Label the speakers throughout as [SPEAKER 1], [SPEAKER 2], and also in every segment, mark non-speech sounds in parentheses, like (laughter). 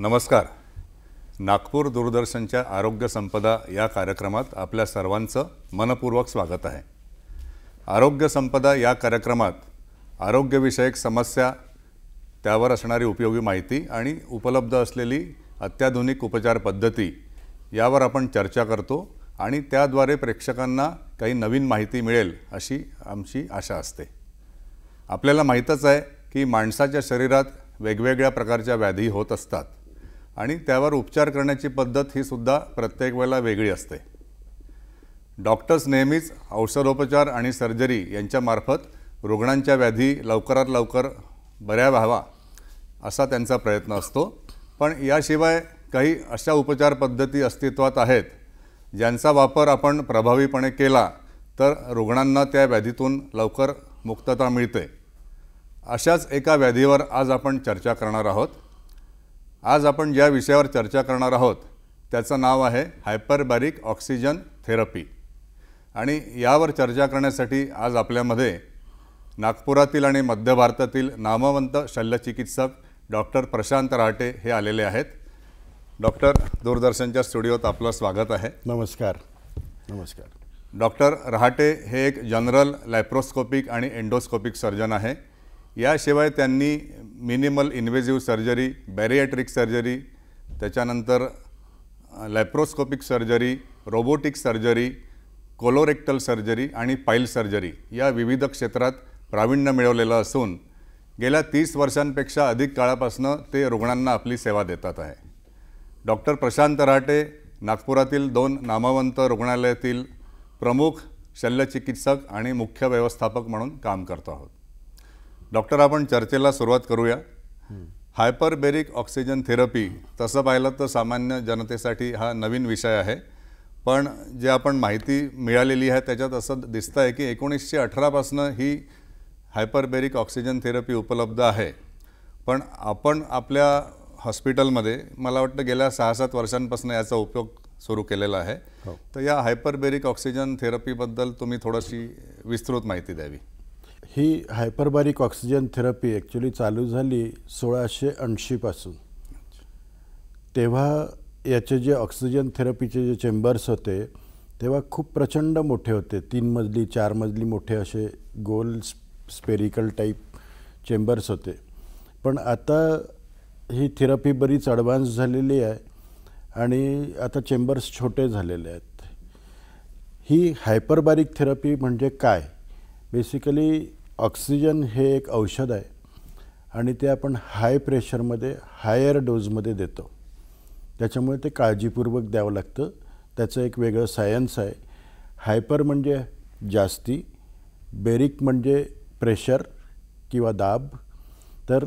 [SPEAKER 1] नमस्कार नागपूर दूरदर्शनच्या आरोग्य संपदा या कार्यक्रमात आपल्या सर्वांचं मनपूर्वक स्वागत आहे आरोग्य संपदा या कार्यक्रमात आरोग्यविषयक समस्या त्यावर असणारी उपयोगी माहिती आणि उपलब्ध असलेली अत्याधुनिक उपचार पद्धती यावर आपण चर्चा करतो आणि त्याद्वारे प्रेक्षकांना काही नवीन माहिती मिळेल अशी आमची आशा असते आपल्याला माहीतच आहे की माणसाच्या शरीरात वेगवेगळ्या प्रकारच्या व्याधी होत असतात आणि त्यावर उपचार करण्याची पद्धत ही सुद्धा प्रत्येक वेळेला वेगळी असते डॉक्टर्स नेहमीच औषधोपचार आणि सर्जरी यांच्यामार्फत रुग्णांच्या व्याधी लवकरात लवकर बऱ्या व्हावा असा त्यांचा प्रयत्न असतो पण याशिवाय काही अशा उपचार पद्धती अस्तित्वात आहेत ज्यांचा वापर आपण प्रभावीपणे केला तर रुग्णांना त्या व्याधीतून लवकर मुक्तता मिळते अशाच एका व्याधीवर आज आपण चर्चा करणार आहोत आज आपण ज्या विषयावर चर्चा करणार आहोत त्याचं नाव आहे हायपरबॅरिक ऑक्सिजन थेरपी आणि यावर चर्चा करण्यासाठी आज आपल्यामध्ये नागपुरातील आणि मध्य भारतातील नामवंत शल्यचिकित्सक डॉक्टर प्रशांत रहाटे हे आलेले आहेत डॉक्टर दूरदर्शनच्या स्टुडिओत आपलं स्वागत आहे
[SPEAKER 2] नमस्कार नमस्कार
[SPEAKER 1] डॉक्टर रहाटे हे एक जनरल लॅप्रोस्कोपिक आणि एंडोस्कोपिक सर्जन आहे याशिवाय त्यांनी minimal invasive surgery bariatric surgery त्याच्यानंतर laparoscopic surgery robotic surgery colorectal surgery आणि पाईल सर्जरी या विविध क्षेत्रात प्रावीण्य मिळवलेलं असून गेल्या तीस वर्षांपेक्षा अधिक काळापासून ते रुग्णांना आपली सेवा देतात आहे डॉक्टर प्रशांत राटे नागपुरातील दोन नामवंत रुग्णालयातील प्रमुख शल्यचिकित्सक आणि मुख्य व्यवस्थापक म्हणून काम करतो आहोत डॉक्टर आपण चर्चेला सुरुवात करूया हायपरबेरिक ऑक्सिजन थेरपी तसं पाहिलं तर सामान्य जनतेसाठी हा नवीन विषय आहे पण जे आपण माहिती मिळालेली आहे त्याच्यात असं दिसतं आहे की एकोणीसशे अठरापासनं ही हायपरबेरिक ऑक्सिजन थेरपी उपलब्ध आहे पण आपण आपल्या हॉस्पिटलमध्ये मला वाटतं गेल्या सहा सात वर्षांपासून याचा उपयोग सुरू केलेला आहे हो. तर या हायपरबेरिक ऑक्सिजन थेरपीबद्दल तुम्ही थोडीशी विस्तृत माहिती
[SPEAKER 2] द्यावी ही हायपरबारिक ऑक्सिजन थेरपी ॲक्च्युली चालू झाली सोळाशे ऐंशीपासून तेव्हा याचे जे ऑक्सिजन थेरपीचे जे चेंबर्स होते तेव्हा खूप प्रचंड मोठे होते तीन मजली चार मजली मोठे असे गोल स्पेरिकल टाईप चेंबर्स होते पण आता ही थेरपी बरीच ॲडव्हान्स झालेली आहे आणि आता चेंबर्स छोटे झालेले आहेत ही हायपरबारिक थेरपी म्हणजे काय बेसिकली ऑक्सिजन हे एक औषध आहे आणि ते आपण हाय प्रेशरमध्ये हायर डोजमध्ये देतो त्याच्यामुळे ते काळजीपूर्वक द्यावं लागतं त्याचं एक वेगळं सायन्स आहे हायपर म्हणजे जास्ती बेरिक म्हणजे प्रेशर किंवा दाब तर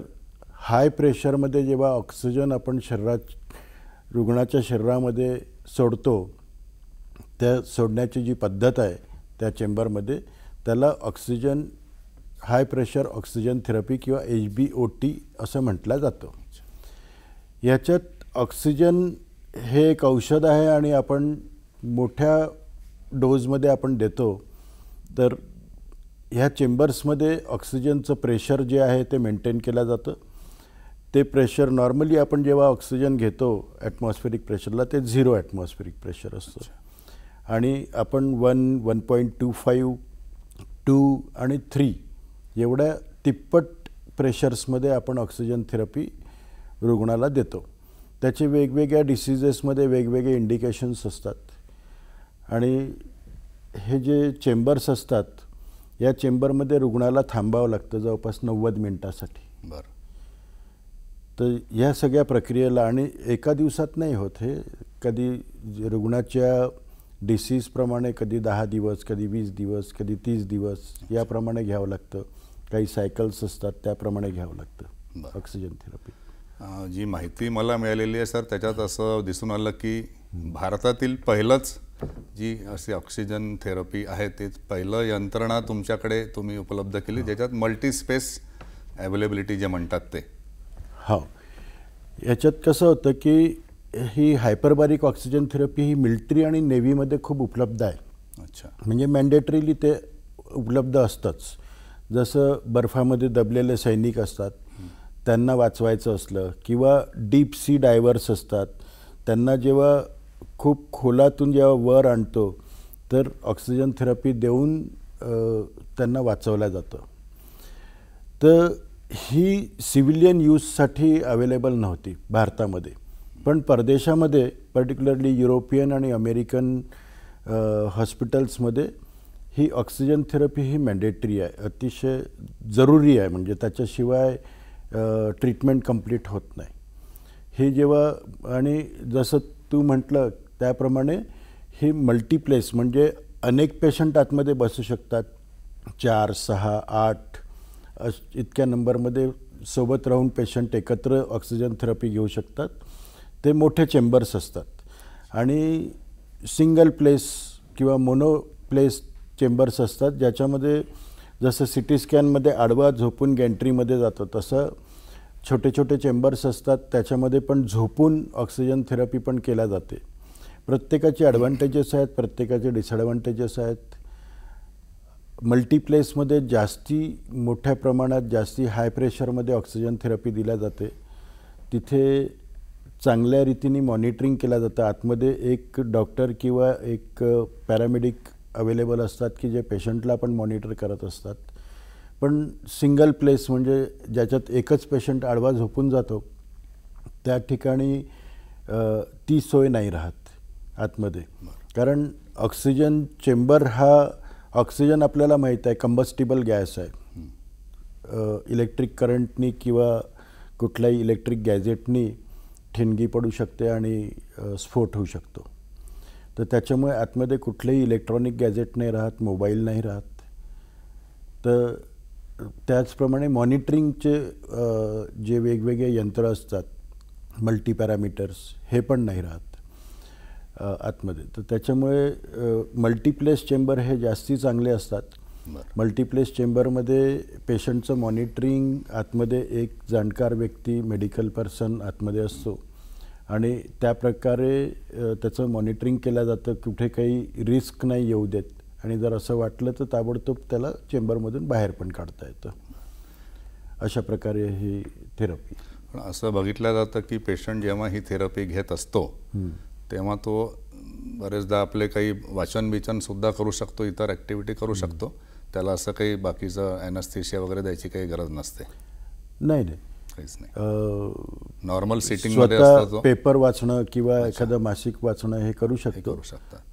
[SPEAKER 2] हाय प्रेशरमध्ये जेव्हा ऑक्सिजन आपण शरीरात रुग्णाच्या शरीरामध्ये सोडतो त्या सोडण्याची जी पद्धत आहे त्या चेंबरमध्ये त्याला oxygen high pressure oxygen therapy किंवा एच बी ओ टी असं म्हटलं जातं ह्याच्यात ऑक्सिजन हे एक औषध आहे आणि आपण मोठ्या डोजमध्ये आपण देतो तर ह्या चेंबर्समध्ये ऑक्सिजनचं प्रेशर जे आहे ते मेंटेन केलं जातं ते प्रेशर नॉर्मली आपण जेव्हा ऑक्सिजन घेतो ॲटमॉस्फेरिक प्रेशरला ते झिरो ॲटमॉस्फेरिक प्रेशर असतं आणि आपण one one point two five two आणि थ्री एवढ्या तिप्पट प्रेशर्समध्ये आपण ऑक्सिजन थेरपी रुग्णाला देतो त्याचे वेगवेगळ्या डिसिजेसमध्ये वेगवेगळे इंडिकेशन्स असतात आणि हे जे चेंबर्स असतात या चेंबरमध्ये रुग्णाला थांबावं लागतं जवळपास नव्वद मिनटासाठी बरं तर ह्या सगळ्या प्रक्रियेला आणि एका दिवसात नाही होत हे कधी रुग्णाच्या डिसीजप्रमाणे कधी दहा दिवस कधी वीस दिवस कधी तीस दिवस याप्रमाणे घ्यावं लागतं काही सायकल्स असतात त्याप्रमाणे घ्यावं लागतं ऑक्सिजन थेरपी
[SPEAKER 1] जी माहिती मला मिळालेली आहे सर त्याच्यात असं दिसून आलं की भारतातील पहिलंच जी अशी ऑक्सिजन थेरपी आहे ते पहिलं यंत्रणा तुमच्याकडे तुम्ही उपलब्ध केली ज्याच्यात मल्टीस्पेस अवेलेबिलिटी जे म्हणतात ते
[SPEAKER 2] हो याच्यात कसं होतं की ही हायपरबारिक ऑक्सिजन थेरपी ही मिलिटरी आणि नेव्हीमध्ये खूप उपलब्ध आहे अच्छा म्हणजे मॅन्डेटरीली ते उपलब्ध असतंच जसं बर्फामध्ये दबलेले सैनिक असतात त्यांना वाचवायचं असलं किंवा डीप सी डायव्हर्स असतात त्यांना जेव्हा खूप खोलातून जेव्हा वर आणतो तर ऑक्सिजन थेरपी देऊन त्यांना वाचवलं जातं तर ही सिव्हिलियन यूजसाठी अवेलेबल नव्हती भारतामध्ये पण परदेशामध्ये पर्टिक्युलरली युरोपियन आणि अमेरिकन हॉस्पिटल्समध्ये ही ऑक्सिजन थेरपी ही मॅन्डेटरी आहे अतिशय जरुरी आहे म्हणजे त्याच्याशिवाय ट्रीटमेंट कंप्लीट होत नाही हे जेव्हा आणि जसं तू म्हटलं त्याप्रमाणे हे मल्टीप्लेस म्हणजे अनेक पेशंट आतमध्ये बसू शकतात चार सहा आठ इतक्या नंबरमध्ये सोबत राहून पेशंट एकत्र ऑक्सिजन थेरपी घेऊ शकतात ते मोठे चेंबर्स असतात आणि सिंगल प्लेस किंवा मोनो प्लेस चेंबर्स असतात ज्याच्यामध्ये जसं सी टी स्कॅनमध्ये आडवा झोपून गॅन्ट्रीमध्ये जातो तसं छोटे छोटे चेंबर्स असतात त्याच्यामध्ये पण झोपून ऑक्सिजन थेरपी पण केल्या जाते प्रत्येकाचे ॲडव्हान्टेजेस आहेत प्रत्येकाचे डिसॲडव्हान्टेजेस आहेत मल्टिप्लेसमध्ये जास्ती मोठ्या प्रमाणात जास्ती हाय प्रेशरमध्ये ऑक्सिजन थेरपी दिल्या जाते तिथे चांगल्या रीतीने मॉनिटरिंग केलं जातं आतमध्ये एक डॉक्टर किंवा एक पॅरामेडिक अवेलेबल असतात की जे पेशंटला पण मॉनिटर करत असतात पण सिंगल प्लेस म्हणजे ज्याच्यात एकच पेशंट आडवा झोपून जातो त्या ठिकाणी ती सोय नाही राहत आतमध्ये कारण ऑक्सिजन चेंबर हा ऑक्सिजन आपल्याला माहीत आहे कंबस्टिबल गॅस आहे इलेक्ट्रिक करंटनी किंवा कुठल्याही इलेक्ट्रिक गॅजेटनी ठिणगी पडू शकते आणि स्फोट होऊ शकतो तर त्याच्यामुळे आतमध्ये कुठलेही इलेक्ट्रॉनिक गॅजेट नाही राहत मोबाईल नाही राहत तर त्याचप्रमाणे मॉनिटरिंगचे जे वेगवेगळे यंत्र असतात मल्टी पॅरामीटर्स हे पण नाही राहत आतमध्ये तर त्याच्यामुळे मल्टिप्लेस चेंबर हे जास्ती चांगले असतात मल्टिप्लेस चेंबरमध्ये पेशंटचं मॉनिटरिंग आतमध्ये एक जाणकार व्यक्ती मेडिकल पर्सन आतमध्ये असतो आणि त्या प्रकारे त्याचं मॉनिटरिंग केलं जातं कुठे काही रिस्क नाही येऊ देत आणि जर असं वाटलं तर ताबडतोब त्याला चेंबरमधून बाहेर पण काढता येतं अशा प्रकारे ही थेरपी
[SPEAKER 1] पण असं बघितलं जातं की पेशंट जेव्हा ही थेरपी घेत असतो तेव्हा तो बरेचदा आपले काही वाचन बिचनसुद्धा करू शकतो इतर ॲक्टिव्हिटी करू शकतो त्याला असं काही बाकीचं ॲनस्थिशिया वगैरे द्यायची काही गरज नसते
[SPEAKER 2] नाही नाही काहीच नाही नॉर्मल सेटिंग स्वतः पेपर वाचणं किंवा एखादं मासिक वाचणं हे करू शकतो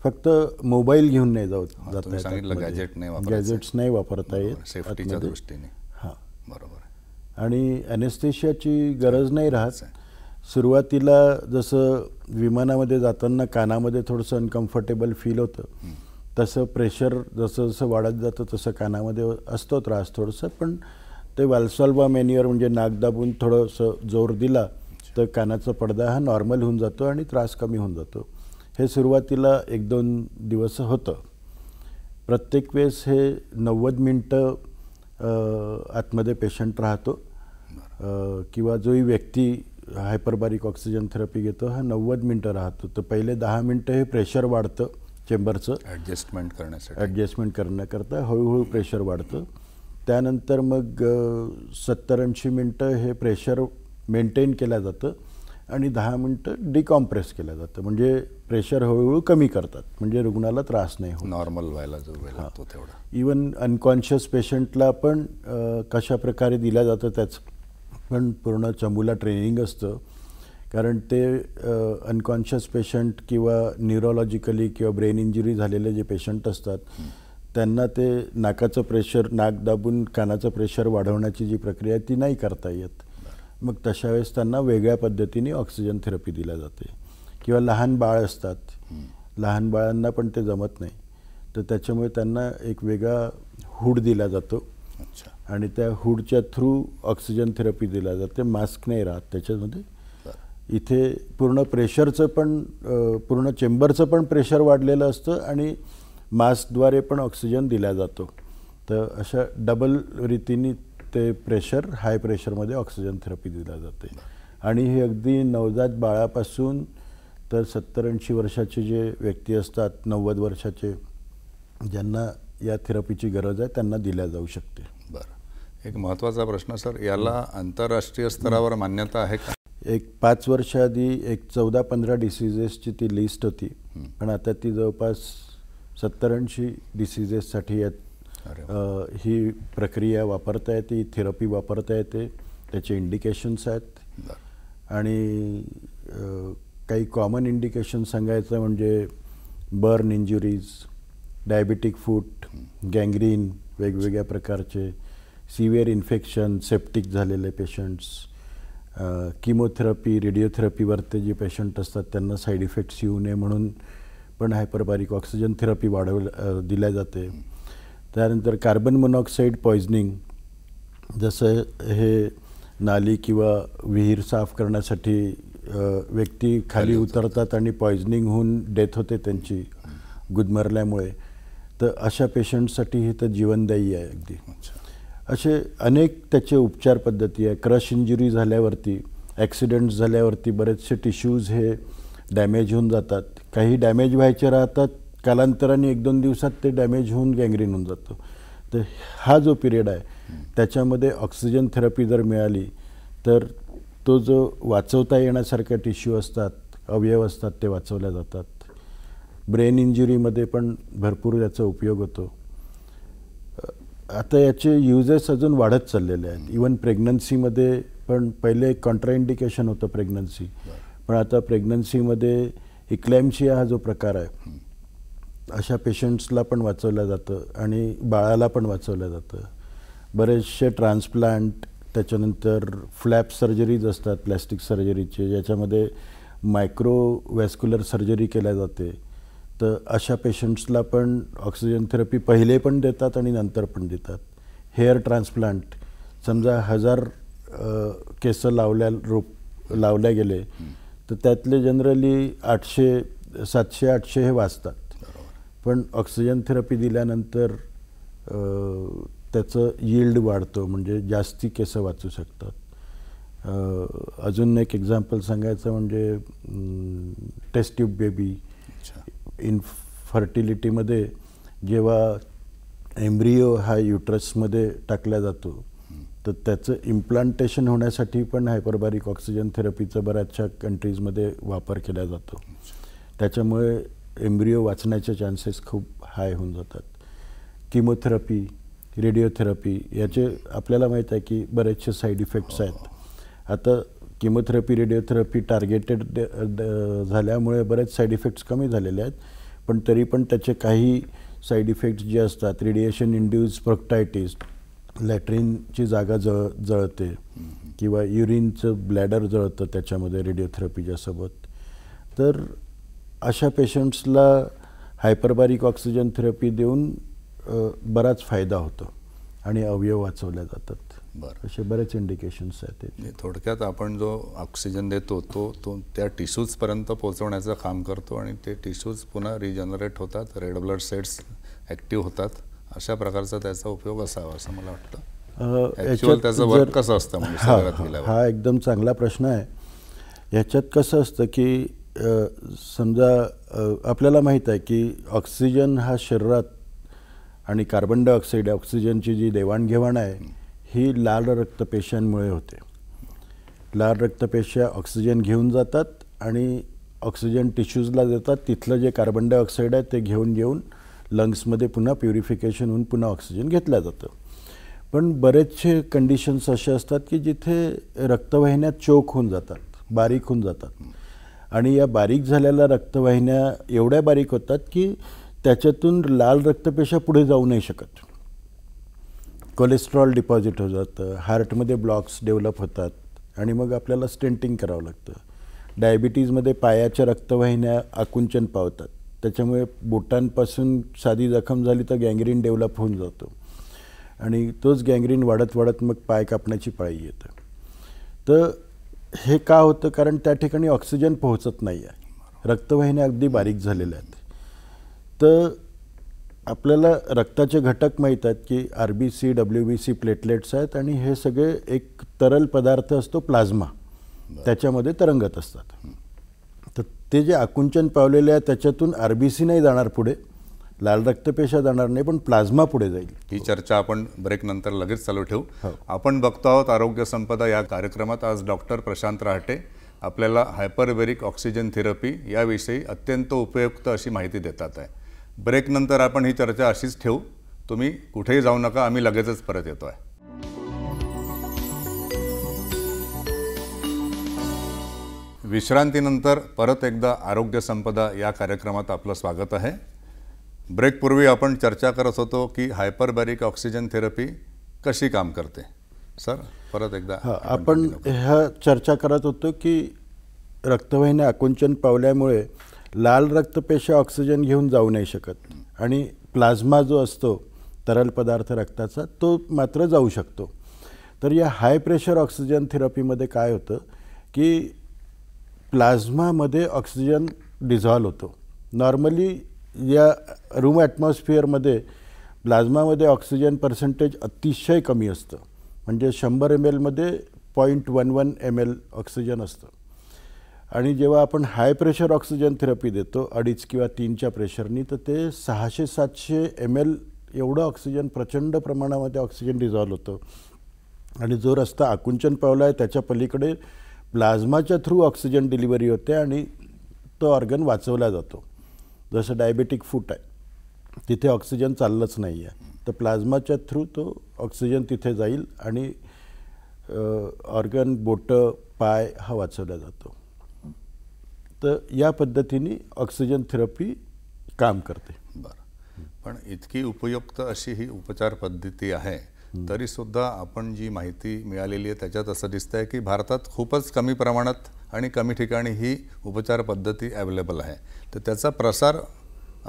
[SPEAKER 2] फक्त मोबाईल घेऊन नाही जाऊ सांगितलं गॅजेट नाही गॅजेट्स नाही वापरता येत सेफ्टीच्या दृष्टीने हा बरोबर आणि अनेस्थेशियाची गरज नाही राहत सुरुवातीला जसं विमानामध्ये जाताना कानामध्ये थोडंसं अनकम्फर्टेबल फील होतं तसं प्रेशर जसं जसं वाढत जातं तसं कानामध्ये असतो त्रास थोडंसं पण ते वाल्सॉल्वा मेन्युअर म्हणजे नाक दाबून थोडंसं जोर दिला तर कानाचा पडदा हा नॉर्मल होऊन जातो आणि त्रास कमी होऊन जातो हे सुरुवातीला एक दोन दिवस होतं प्रत्येक वेळेस हे नव्वद मिनटं आतमध्ये पेशंट राहतो किंवा जोही व्यक्ती हायपरबारिक ऑक्सिजन थेरपी घेतो हा नव्वद मिनटं राहतो तर पहिले दहा मिनटं हे प्रेशर वाढतं चेंबरचं
[SPEAKER 1] ॲडजस्टमेंट करण्यासाठी
[SPEAKER 2] ॲडजस्टमेंट करण्याकरता हळूहळू प्रेशर वाढतं त्यानंतर मग सत्तर ऐंशी मिनटं हे प्रेशर मेंटेन केलं जातं आणि दहा मिनटं डिकॉम्प्रेस केलं जातं म्हणजे प्रेशर हळूहळू कमी करतात म्हणजे रुग्णाला त्रास नाही हो नॉर्मल व्हायला जो वेळ तेवढा इवन अनकॉन्शियस पेशंटला पण कशा प्रकारे जातं त्याचं पण पूर्ण चमूला ट्रेनिंग असतं कारण ते अनकॉन्शियस पेशंट किंवा न्युरोलॉजिकली किंवा ब्रेन इंजुरी झालेले जे पेशंट असतात त्यांना ते नाकाचं प्रेशर नाक दाबून कानाचं प्रेशर वाढवण्याची जी प्रक्रिया आहे ती नाही करता येत मग तशा वेळेस त्यांना वेगळ्या पद्धतीने ऑक्सिजन थेरपी दिल्या जाते किंवा लहान बाळ असतात लहान बाळांना पण ते जमत नाही तर त्याच्यामुळे त्यांना एक वेगळा हूड दिला जातो आणि त्या हूडच्या थ्रू ऑक्सिजन थेरपी दिला जाते मास्क नाही राहत त्याच्यामध्ये इथे पूर्ण प्रेशरचं पण पूर्ण चेंबरचं पण प्रेशर वाढलेलं असतं आणि मास्कद्वारे पण ऑक्सिजन दिला जातो तर अशा डबल रीतीने ते प्रेशर हाय प्रेशरमध्ये ऑक्सिजन थेरपी दिला जाते आणि हे अगदी नवजात बाळापासून तर सत्तर ऐंशी वर्षाचे जे व्यक्ती असतात नव्वद वर्षाचे ज्यांना या थेरपीची गरज आहे त्यांना दिल्या जाऊ शकते
[SPEAKER 1] बरं एक महत्त्वाचा प्रश्न सर याला आंतरराष्ट्रीय स्तरावर मान्यता आहे का
[SPEAKER 2] एक पाच वर्षाआधी एक चौदा पंधरा डिसिजेसची ती लिस्ट होती पण आता ती जवळपास सत्तरऐंशी डिसिजेससाठी आहेत ही प्रक्रिया वापरता येते थेरपी वापरता येते त्याचे इंडिकेशन्स आहेत आणि काही कॉमन इंडिकेशन सांगायचं म्हणजे burn injuries diabetic foot gangrene वेगवेगळ्या प्रकारचे सिव्हिअर इन्फेक्शन सेप्टिक झालेले पेशंट्स किमोथेरपी रेडिओथेरपीवरती जे पेशंट असतात त्यांना साईड इफेक्ट्स येऊ नये म्हणून पण हायपरबारिक ऑक्सिजन थेरपी वाढवल्या दिल्या जाते त्यानंतर कार्बन मोनॉक्साईड पॉइझनिंग जसं हे नाली किंवा विहीर साफ करण्यासाठी व्यक्ती खाली उतरतात आणि पॉइझनिंग होऊन डेथ होते त्यांची गुदमरल्यामुळे तर अशा पेशंटसाठी हे तर जीवनदायी आहे अगदी असे अनेक त्याचे उपचार पद्धती आहे क्रश इंजुरी झाल्यावरती ॲक्सिडेंट झाल्यावरती बरेचसे टिश्यूज हे डॅमेज होऊन जातात काही डॅमेज व्हायचे राहतात कालांतराने एक दोन दिवसात ते डॅमेज होऊन गँग्रीन होऊन जातो तर हा जो पिरियड आहे त्याच्यामध्ये ऑक्सिजन थेरपी जर मिळाली तर तो जो वाचवता येण्यासारख्या टिश्यू असतात अवयव असतात ते वाचवल्या जातात ब्रेन इंजुरीमध्ये पण भरपूर याचा उपयोग होतो आता याचे युजेस अजून वाढत चाललेले आहेत इवन प्रेग्नन्सीमध्ये पण पहिले कॉन्ट्राइंडिकेशन होतं प्रेग्नन्सी पण आता प्रेग्नन्सीमध्ये इक्लॅमशिया हा जो प्रकार आहे अशा पेशंट्सला पण वाचवलं जातं आणि बाळाला पण वाचवलं जातं बरेचसे ट्रान्सप्लांट त्याच्यानंतर फ्लॅप सर्जरीज असतात प्लॅस्टिक सर्जरीचे ज्याच्यामध्ये मायक्रोवॅस्क्युलर सर्जरी केल्या जाते तर अशा पेशंट्सला पण ऑक्सिजन थेरपी पहिले पण देतात आणि नंतर पण देतात हेअर ट्रान्सप्लांट समजा हजार केसं लावल्या रोप लावल्या गेले तर त्यातले जनरली आठशे सातशे आठशे हे वाचतात पण ऑक्सिजन थेरपी दिल्यानंतर त्याचं यिल्ड वाढतो म्हणजे जास्ती केसं वाचू शकतात अजून एक एक्झाम्पल सांगायचं म्हणजे टेस्ट्यूब बेबी इन फर्टिलिटीमध्ये जेव्हा एम्ब्रियो हा युट्रसमध्ये टाकला जातो तर त्याचं इम्प्लांटेशन होण्यासाठी पण हायपरबारिक ऑक्सिजन थेरपीचा बऱ्याचशा कंट्रीजमध्ये वापर केला जातो त्याच्यामुळे एम्ब्रिओ वाचण्याचे चान्सेस खूप हाय होऊन जातात किमोथेरपी रेडिओथेरपी याचे आपल्याला माहीत आहे की बरेचसे साईड इफेक्ट्स आहेत आता किमोथेरपी रेडिओथेरपी टार्गेटेड झाल्यामुळे बरेच साईड इफेक्ट्स कमी झालेले आहेत पण तरी पण त्याचे काही साईड इफेक्ट्स जे असतात रेडिएशन इंड्यूज प्रोक्टायटिस लॅट्रिनची जागा जळ जळते किंवा युरिनचं ब्लॅडर जळतं त्याच्यामध्ये रेडिओथेरपीच्या सोबत तर अशा पेशंट्सला हायपरबारीक ऑक्सिजन थेरपी देऊन बराच फायदा होतो आणि अवयव वाचवल्या जातात बरं असे बरेच इंडिकेशन्स आहेत
[SPEAKER 1] थोडक्यात आपण जो ऑक्सिजन देतो तो तो त्या टिश्यूजपर्यंत पोहोचवण्याचं काम करतो आणि ते टिश्यूज पुन्हा रिजनरेट होतात रेड ब्लड सेल्स ॲक्टिव्ह होतात अशा प्रकारचा त्याचा उपयोग असावा असं मला वाटतं
[SPEAKER 2] त्याचा वर्क कसं असतं म्हणजे हा एकदम चांगला प्रश्न आहे ह्याच्यात कसं असतं की समजा आपल्याला माहीत आहे की ऑक्सिजन हा शरीरात आणि कार्बन डायऑक्साईड ऑक्सिजनची जी देवाणघेवाण आहे ही लाल रक्तपेशांमुळे होते लाल रक्तपेशा ऑक्सिजन घेऊन जातात आणि ऑक्सिजन टिश्यूजला देतात तिथलं जे कार्बन डायऑक्साईड आहे ते घेऊन घेऊन लंग्समध्ये पुन्हा प्युरिफिकेशन होऊन पुन्हा ऑक्सिजन घेतला जातं पण बरेचसे कंडिशन्स असे असतात की जिथे रक्तवाहिन्या चोक होऊन जातात बारीक होऊन जातात आणि या बारीक झालेल्या रक्तवाहिन्या एवढ्या बारीक होतात की त्याच्यातून लाल रक्तपेशा पुढे जाऊ नाही शकत कोलेस्ट्रॉल डिपॉझिट हो जातं हार्टमध्ये ब्लॉक्स डेव्हलप होतात आणि मग आपल्याला स्टेंटिंग करावं लागतं डायबिटीजमध्ये पायाच्या रक्तवाहिन्या आकुंचन पावतात त्याच्यामुळे बोटांपासून साधी जखम झाली तर गँग्रीन डेव्हलप होऊन जातो आणि तोच गँग्रीन वाढत वाढत मग पाय कापण्याची पाळी येतं तर हे का होतं कारण त्या ठिकाणी ऑक्सिजन पोहोचत नाही आहे रक्तवाहिन्या अगदी बारीक झालेल्या आहेत तर आपल्याला रक्ताचे घटक माहीत आहेत की R B C W B C platelets आहेत आणि हे सगळे एक तरल पदार्थ असतो प्लाझ्मा त्याच्यामध्ये तरंगत असतात ते जे आकुंचन पावलेले आहे त्याच्यातून आर बी सी नाही जाणार पुढे लाल रक्तपेशा जाणार नाही पण प्लाझ्मा पुढे जाईल
[SPEAKER 1] ही चर्चा आपण ब्रेक नंतर लगेच चालू ठेवू हो. आपण बघतो आहोत आरोग्य संपदा या कार्यक्रमात आज डॉक्टर प्रशांत रहाटे आपल्याला हायपरबेरिक ऑक्सिजन थेरपी याविषयी अत्यंत उपयुक्त अशी माहिती देतात आहे ब्रेकनंतर आपण ही चर्चा अशीच ठेवू तुम्ही कुठेही जाऊ नका आम्ही लगेचच परत येतो आहे विश्रांतीनंतर परत एकदा आरोग्य संपदा या कार्यक्रमात आपलं स्वागत आहे ब्रेकपूर्वी आपण चर्चा करत होतो की हायपरबॅरिक ऑक्सिजन थेरपी कशी काम करते सर परत एकदा
[SPEAKER 2] आपण ह्या चर्चा करत होतो की रक्तवाहिन्या आकुंचन पावल्यामुळे लाल रक्तपेशा ऑक्सिजन घेऊन जाऊ नाही शकत आणि प्लाझ्मा जो असतो तरल पदार्थ रक्ताचा तो मात्र जाऊ शकतो तर या हाय प्रेशर ऑक्सिजन थेरपीमध्ये काय होतं की प्लाझ्मामध्ये ऑक्सिजन डिझॉल्व होतो नॉर्मली या रूम ॲटमॉस्फिअरमध्ये प्लाझ्मामध्ये ऑक्सिजन पर्सेंटेज अतिशय कमी असतं म्हणजे शंभर एम एलमध्ये point one one M L oxygen असतं आणि जेव्हा आपण हाय प्रेशर ऑक्सिजन थेरपी देतो अडीच किंवा तीनच्या प्रेशरनी तर ते सहाशे सातशे एम एल एवढं ऑक्सिजन प्रचंड प्रमाणामध्ये ऑक्सिजन डिझॉल्व्ह होतं आणि जो रस्ता आकुंचन पावला आहे त्याच्या पलीकडे प्लाझ्माच्या थ्रू ऑक्सिजन डिलिव्हरी होते आणि तो ऑर्गन वाचवला जातो जसं डायबेटिक फूट आहे तिथे ऑक्सिजन चाललंच नाही आहे तर प्लाझ्माच्या थ्रू तो ऑक्सिजन तिथे जाईल आणि ऑर्गन बोटं पाय हा वाचवला जातो तर या पद्धतीने ऑक्सिजन थेरपी काम करते
[SPEAKER 1] बरं पण इतकी उपयुक्त अशी ही उपचार पद्धती आहे तरीसुद्धा आपण जी माहिती मिळालेली आहे त्याच्यात असं दिसतं आहे की भारतात खूपच कमी प्रमाणात आणि कमी ठिकाणी ही उपचार पद्धती अवेलेबल आहे तर त्याचा प्रसार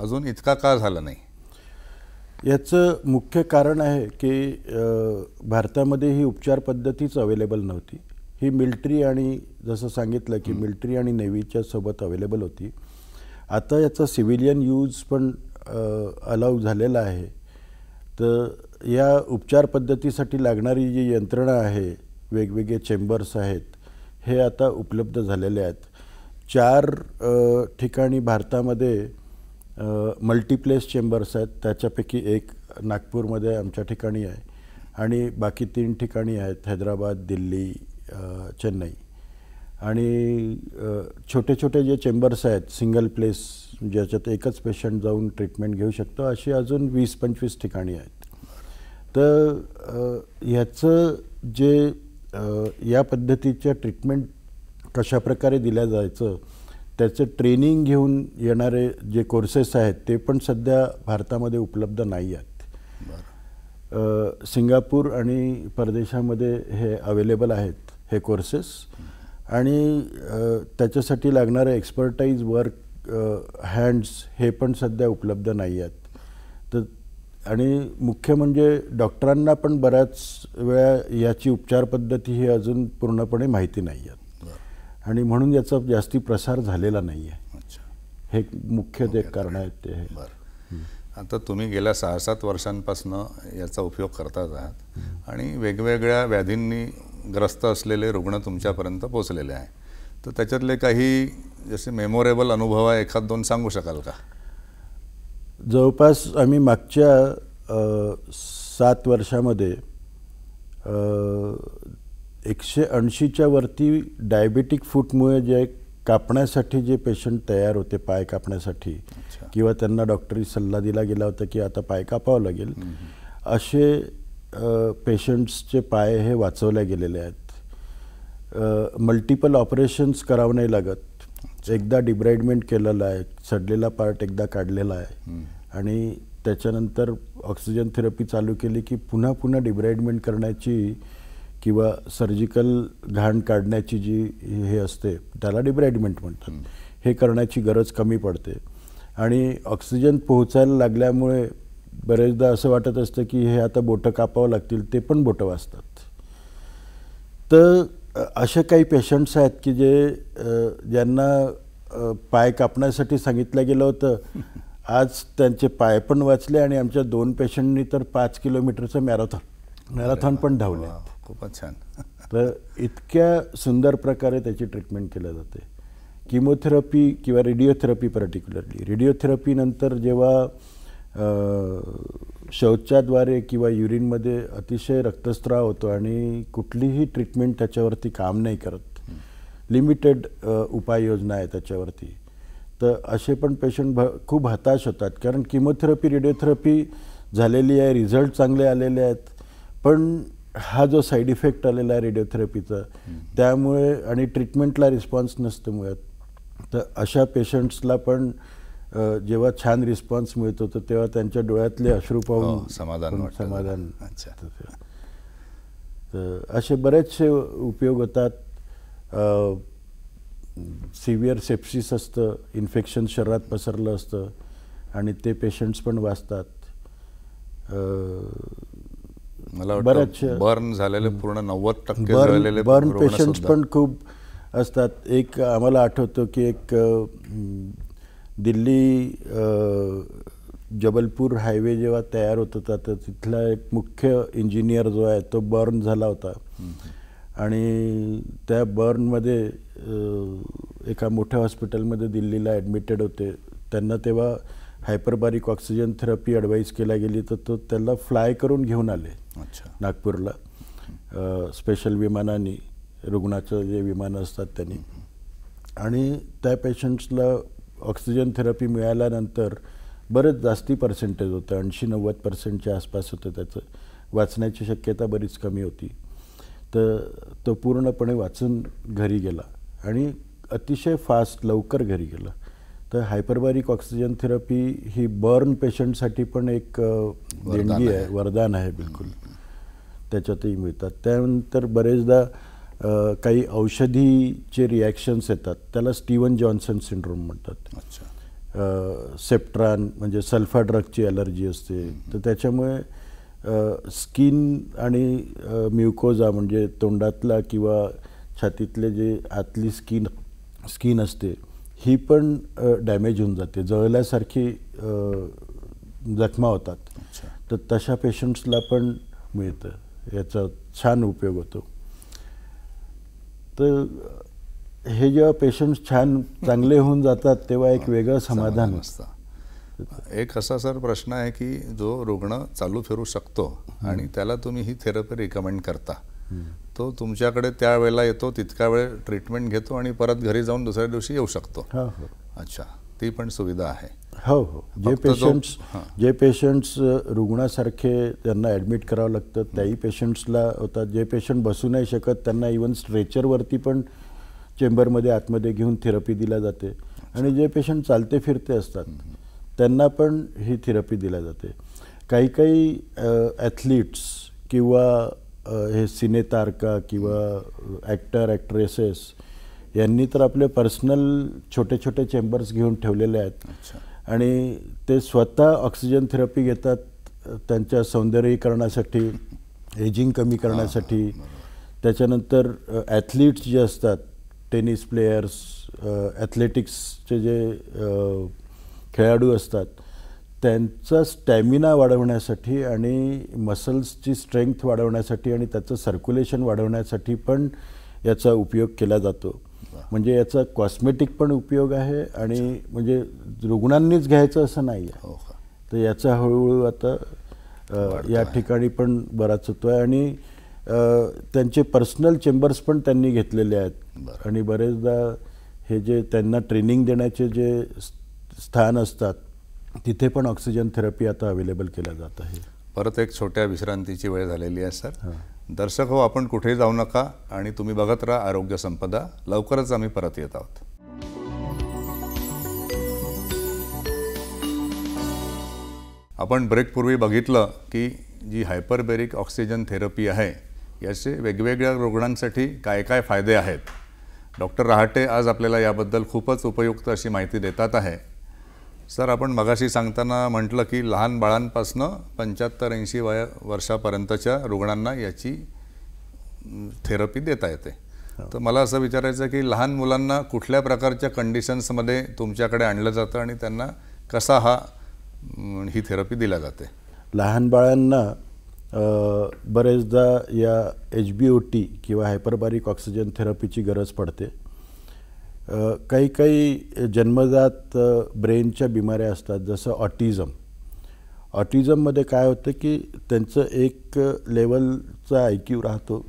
[SPEAKER 1] अजून इतका का झाला नाही
[SPEAKER 2] याचं मुख्य कारण आहे की भारतामध्ये ही उपचार पद्धतीच अवेलेबल नव्हती ही मिल्ट्री आणि जसं सांगितलं की मिल्ट्री आणि नेव्हीच्या सोबत अवेलेबल होती आता याचा सिव्हिलियन यूज पण अलाव झालेला आहे तर या उपचार पद्धतीसाठी लागणारी जी यंत्रणा आहे वेगवेगळे चेंबर्स आहेत हे आता उपलब्ध झालेले आहेत चार ठिकाणी भारतामध्ये मल्टीप्लेस चेंबर्स आहेत त्याच्यापैकी एक नागपूरमध्ये आमच्या ठिकाणी आहे आणि बाकी तीन ठिकाणी आहेत हैदराबाद दिल्ली चेन्नई आणि छोटे छोटे जे चेंबर्स आहेत सिंगल प्लेस ज्याच्यात एकच पेशंट जाऊन ट्रीटमेंट घेऊ शकतो अशी अजून वीस पंचवीस ठिकाणी आहेत तर ह्याचं जे या पद्धतीच्या ट्रीटमेंट कशाप्रकारे दिल्या जायचं त्याचं ट्रेनिंग घेऊन येणारे जे कोर्सेस आहेत ते पण सध्या भारतामध्ये उपलब्ध नाही आहेत सिंगापूर आणि परदेशामध्ये हे अवेलेबल आहेत हे कोर्सेस आणि त्याच्यासाठी लागणारे एक्सपर्टाईज वर्क हँड्स हे पण सध्या उपलब्ध नाही आहेत आणि मुख्य म्हणजे डॉक्टरांना पण बऱ्याच वेळा याची उपचार पद्धती ही अजून पूर्णपणे माहिती नाही आहेत आणि म्हणून याचा जास्ती प्रसार झालेला नाही आहे हे मुख्य ते कारण आहे ते बरं
[SPEAKER 1] आता तुम्ही गेल्या सहा सात वर्षांपासून याचा उपयोग करतात आहात आणि वेगवेगळ्या व्याधींनी ग्रस्त असलेले रुग्ण तुमच्यापर्यंत पोचलेले आहे तर त्याच्यातले काही जसे मेमोरेबल अनुभव एखाद दोन सांगू शकाल का
[SPEAKER 2] जवळपास आम्ही मागच्या सात वर्षामध्ये एकशे ऐंशीच्या वरती डायबेटिक फूटमुळे जे कापण्यासाठी जे पेशंट तयार होते पाय कापण्यासाठी किंवा त्यांना डॉक्टरी सल्ला दिला गेला होता की आता पाय कापावं लागेल असे पेशंट्सचे पाय हे वाचवले गेलेले आहेत मल्टिपल ऑपरेशन्स करावं नाही लागत एकदा डिब्राइडमेंट केलेलं आहे सडलेला पार्ट एकदा काढलेला आहे आणि त्याच्यानंतर ऑक्सिजन थेरपी चालू केली की पुन्हा पुन्हा डिब्राइडमेंट करण्याची किंवा सर्जिकल घाण काढण्याची जी हे असते त्याला डिब्राइडमेंट म्हणतात हे करण्याची गरज कमी पडते आणि ऑक्सिजन पोहोचायला लागल्यामुळे बरेचदा असं वाटत असतं की हे आता बोटं कापावं लागतील ते पण बोटं वाचतात तर असे काही पेशंट्स आहेत की जे ज्यांना पाय कापण्यासाठी सांगितलं गेलं होतं (laughs) आज त्यांचे पाय पण वाचले आणि आमच्या दोन पेशंटनी तर पाच किलोमीटरचं मॅरेथॉन मॅरेथॉन पण धावले
[SPEAKER 1] खूपच छान (laughs)
[SPEAKER 2] तर इतक्या सुंदर प्रकारे त्याची ट्रीटमेंट केलं जाते किमोथेरपी किंवा रेडिओथेरपी पर्टिक्युलरली रेडिओथेरपीनंतर जेव्हा शौचाद्वारे किंवा युरिनमध्ये अतिशय रक्तस्त्राव होतो आणि कुठलीही ट्रीटमेंट त्याच्यावरती काम नाही करत लिमिटेड उपाययोजना आहे त्याच्यावरती तर असे पण पेशंट भ खूप हताश होतात कारण किमोथेरपी रेडिओथेरपी झालेली आहे रिझल्ट चांगले आलेले आहेत पण हा जो साईड इफेक्ट आलेला आहे रेडिओथेरपीचा त्यामुळे आणि ट्रीटमेंटला रिस्पॉन्स नसतो मुळात तर अशा पेशंट्सला पण जेव्हा छान रिस्पॉन्स मिळतो तर तेव्हा त्यांच्या डोळ्यातले हो, अश्रू पाहून हो, समाधान समाधान तर असे बरेचसे उपयोग होतात सिव्हिअर सेप्सिस असतं इन्फेक्शन शरीरात पसरलं असतं आणि ते पेशंट्स पण वाचतात मला बऱ्याच
[SPEAKER 1] बर्न झालेले पूर्ण नव्वद टक्के बर्न, बर्न पेशंट्स पण
[SPEAKER 2] खूप असतात एक आम्हाला आठवतं की एक दिल्ली जबलपूर हायवे जेव्हा तयार होत होता तर तिथला एक मुख्य इंजिनियर जो आहे तो बर्न झाला होता आणि त्या बर्नमध्ये एका मोठ्या हॉस्पिटलमध्ये दिल्लीला ॲडमिटेड होते त्यांना तेव्हा हायपरबारिक ऑक्सिजन थेरपी ॲडवाईज केला गेली तर तो त्याला फ्लाय करून घेऊन आले अच्छा नागपूरला स्पेशल विमानाने रुग्णाचं जे विमानं असतात त्यांनी आणि त्या पेशंट्सला ऑक्सिजन थेरपी मिळाल्यानंतर बरंच जास्ती पर्सेंटेज होतं ऐंशी नव्वद पर्सेंटच्या आसपास होतं त्याचं वाचण्याची शक्यता बरीच कमी होती तर तो पूर्णपणे वाचून घरी गेला आणि अतिशय फास्ट लवकर घरी गेला तर हायपरबॅरिक ऑक्सिजन थेरपी ही बर्न पेशंटसाठी पण एक देणगी आहे वरदान आहे बिलकुल त्याच्यातही मिळतात त्यानंतर बरेचदा काही औषधीचे रिॲक्शन्स येतात त्याला स्टीवन जॉन्सन सिंड्रोम म्हणतात सेप्ट्रान म्हणजे सल्फा ड्रगची ॲलर्जी असते तर त्याच्यामुळे स्किन आणि म्युकोजा म्हणजे तोंडातला किंवा छातीतले जे आतली स्किन स्किन असते ही पण डॅमेज होऊन जाते जळल्यासारखी जखमा होतात तर तशा पेशंट्सला पण मिळतं याचा छान उपयोग होतो तर हे जेव्हा पेशंट्स छान चांगले होऊन जातात तेव्हा एक वेगळं समाधान असतं
[SPEAKER 1] एक असा सर प्रश्न आहे की जो रुग्ण चालू फिरू शकतो आणि त्याला तुम्ही ही थेरपी रिकमेंड करता तो तुमच्याकडे त्यावेळेला येतो तितका वेळ ट्रीटमेंट घेतो आणि परत घरी जाऊन दुसऱ्या दिवशी येऊ शकतो हो, हो. अच्छा ती पण सुविधा आहे
[SPEAKER 2] हो हो जे पेशंट्स जे पेशंट्स रुग्णासारखे त्यांना ॲडमिट करावं लागतं त्याही पेशंट्सला होता जे पेशंट बसू नाही शकत त्यांना इवन स्ट्रेचरवरती पण चेंबरमध्ये आतमध्ये घेऊन थेरपी दिल्या जाते आणि जे पेशंट चालते फिरते असतात त्यांना पण ही थेरपी दिल्या जाते काही काही ॲथलीट्स किंवा हे सिनेतारका किंवा ॲक्टर ॲक्ट्रेसेस यांनी तर आपले पर्सनल छोटे छोटे चेंबर्स घेऊन ठेवलेले आहेत आणि ते स्वतः ऑक्सिजन थेरपी घेतात त्यांच्या सौंदर्यीकरणासाठी एजिंग कमी करण्यासाठी त्याच्यानंतर ॲथलीट्स जे असतात टेनिस प्लेयर्स ॲथलेटिक्सचे जे खेळाडू असतात त्यांचा स्टॅमिना वाढवण्यासाठी आणि मसल्सची स्ट्रेंथ वाढवण्यासाठी आणि त्याचं सर्क्युलेशन वाढवण्यासाठी पण याचा उपयोग केला जातो म्हणजे याचा कॉस्मेटिक पण उपयोग आहे आणि म्हणजे रुग्णांनीच घ्यायचं असं नाही आहे हो तर याचा हळूहळू आता या ठिकाणी पण बराच होतो आहे आणि त्यांचे पर्सनल चेंबर्स पण त्यांनी घेतलेले आहेत आणि बरेचदा हे जे त्यांना ट्रेनिंग देण्याचे जे स्थान असतात तिथे पण ऑक्सिजन थेरपी आता अवेलेबल केल्या जात आहे
[SPEAKER 1] परत एक छोट्या विश्रांतीची वेळ झालेली आहे सर दर्शक हो आपण कुठेही जाऊ नका आणि तुम्ही बघत राहा आरोग्य संपदा लवकरच आम्ही परत येत आहोत आपण ब्रेकपूर्वी बघितलं की जी हायपरबेरिक ऑक्सिजन थेरपी आहे याचे वेगवेगळ्या रुग्णांसाठी काय काय फायदे आहेत डॉक्टर रहाटे आज आपल्याला याबद्दल खूपच उपयुक्त अशी माहिती देतात आहे सर आपण मगाशी सांगताना म्हटलं की लहान बाळांपासनं पंच्याहत्तर ऐंशी वया वर्षापर्यंतच्या रुग्णांना याची थेरपी देता येते हो. तर मला असं विचारायचं की लहान मुलांना कुठल्या प्रकारच्या कंडिशन्समध्ये तुमच्याकडे आणलं जातं आणि त्यांना कसा हा ही थेरपी दिल्या जाते
[SPEAKER 2] लहान बाळांना बरेचदा या एच बी ओ टी किंवा हायपरबारिक ऑक्सिजन थेरपीची गरज पडते काही काही जन्मजात ब्रेनच्या बिमाऱ्या असतात जसं ऑटिझम ऑटिझममध्ये काय होतं की त्यांचं एक लेवलचा आय क्यू राहतो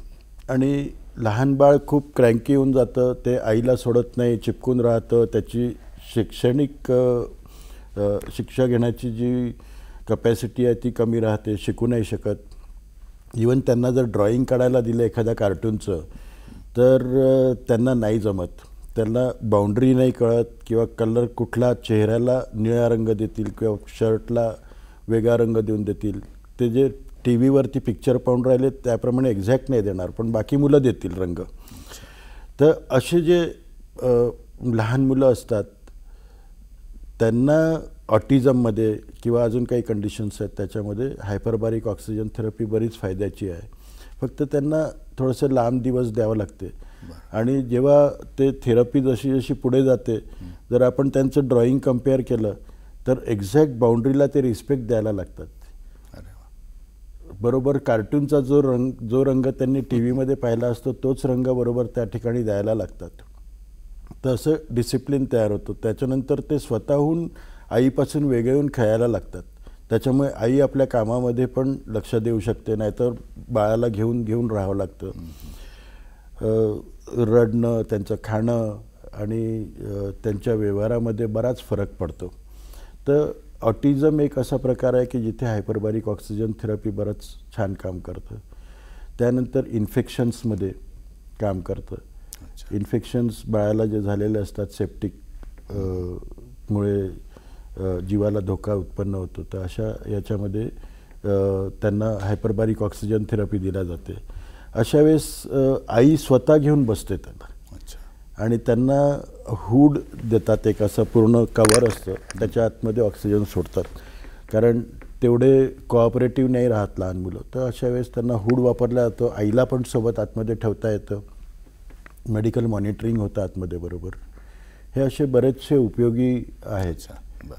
[SPEAKER 2] आणि लहान बाळ खूप क्रँकी होऊन जातं ते आईला सोडत नाही चिपकून राहतं त्याची शैक्षणिक शिक्षा घेण्याची जी कपॅसिटी आहे ती कमी राहते शिकू नाही शकत इवन त्यांना जर ड्रॉईंग काढायला दिलं एखाद्या कार्टूनचं तर त्यांना नाही जमत त्यांना बाउंड्री नाही कळत किंवा कलर कुठला चेहऱ्याला निळा रंग देतील किंवा शर्टला वेगळा रंग देऊन देतील ते जे टी व्हीवरती पिक्चर पाहून राहिले त्याप्रमाणे एक्झॅक्ट नाही देणार पण बाकी मुलं देतील रंग तर असे जे लहान मुलं असतात त्यांना ऑटिझममध्ये किंवा अजून काही कंडिशन्स आहेत त्याच्यामध्ये हायपरबारिक ऑक्सिजन थेरपी बरीच फायद्याची आहे फक्त त्यांना थोडंसं लांब दिवस द्यावं लागते आणि जेव्हा ते थेरपी जशी जशी पुढे जाते जर आपण त्यांचं ड्रॉइंग कम्पेअर केलं तर एक्झॅक्ट बाउंड्रीला ते रिस्पेक्ट द्यायला लागतात बरोबर कार्टूनचा जो रंग जो रंग त्यांनी टी व्हीमध्ये पाहिला असतो तोच रंग बरोबर त्या ठिकाणी द्यायला लागतात तसं डिसिप्लिन तयार होतो त्याच्यानंतर ते स्वतःहून आईपासून वेगळे होऊन खेळायला लागतात त्याच्यामुळे आई आपल्या कामामध्ये पण लक्ष देऊ शकते नाहीतर बाळाला घेऊन घेऊन राहावं लागतं रडणं त्यांचं खाणं आणि त्यांच्या व्यवहारामध्ये बराच फरक पडतो तर ऑटिझम एक असा प्रकार आहे की जिथे हायपरबारीक ऑक्सिजन थेरपी बरंच छान काम करतं त्यानंतर इन्फेक्शन्समध्ये काम करतं इन्फेक्शन्स बाळाला जे झालेले असतात सेप्टिक मुळे जीवाला धोका उत्पन्न होतो तर अशा याच्यामध्ये त्यांना हायपरबारीक ऑक्सिजन थेरपी दिला जाते अशा वेळेस आई स्वतः घेऊन बसते त्यांना आणि त्यांना हूड देतात एक असं पूर्ण कवर असतं त्याच्या आतमध्ये ऑक्सिजन सोडतात कारण तेवढे कोऑपरेटिव्ह नाही राहत लहान मुलं तर अशा वेळेस त्यांना हूड वापरला जातो आईला पण सोबत आतमध्ये ठेवता येतं मेडिकल मॉनिटरिंग होतं आतमध्ये बरोबर हे असे बरेचसे उपयोगी आहेत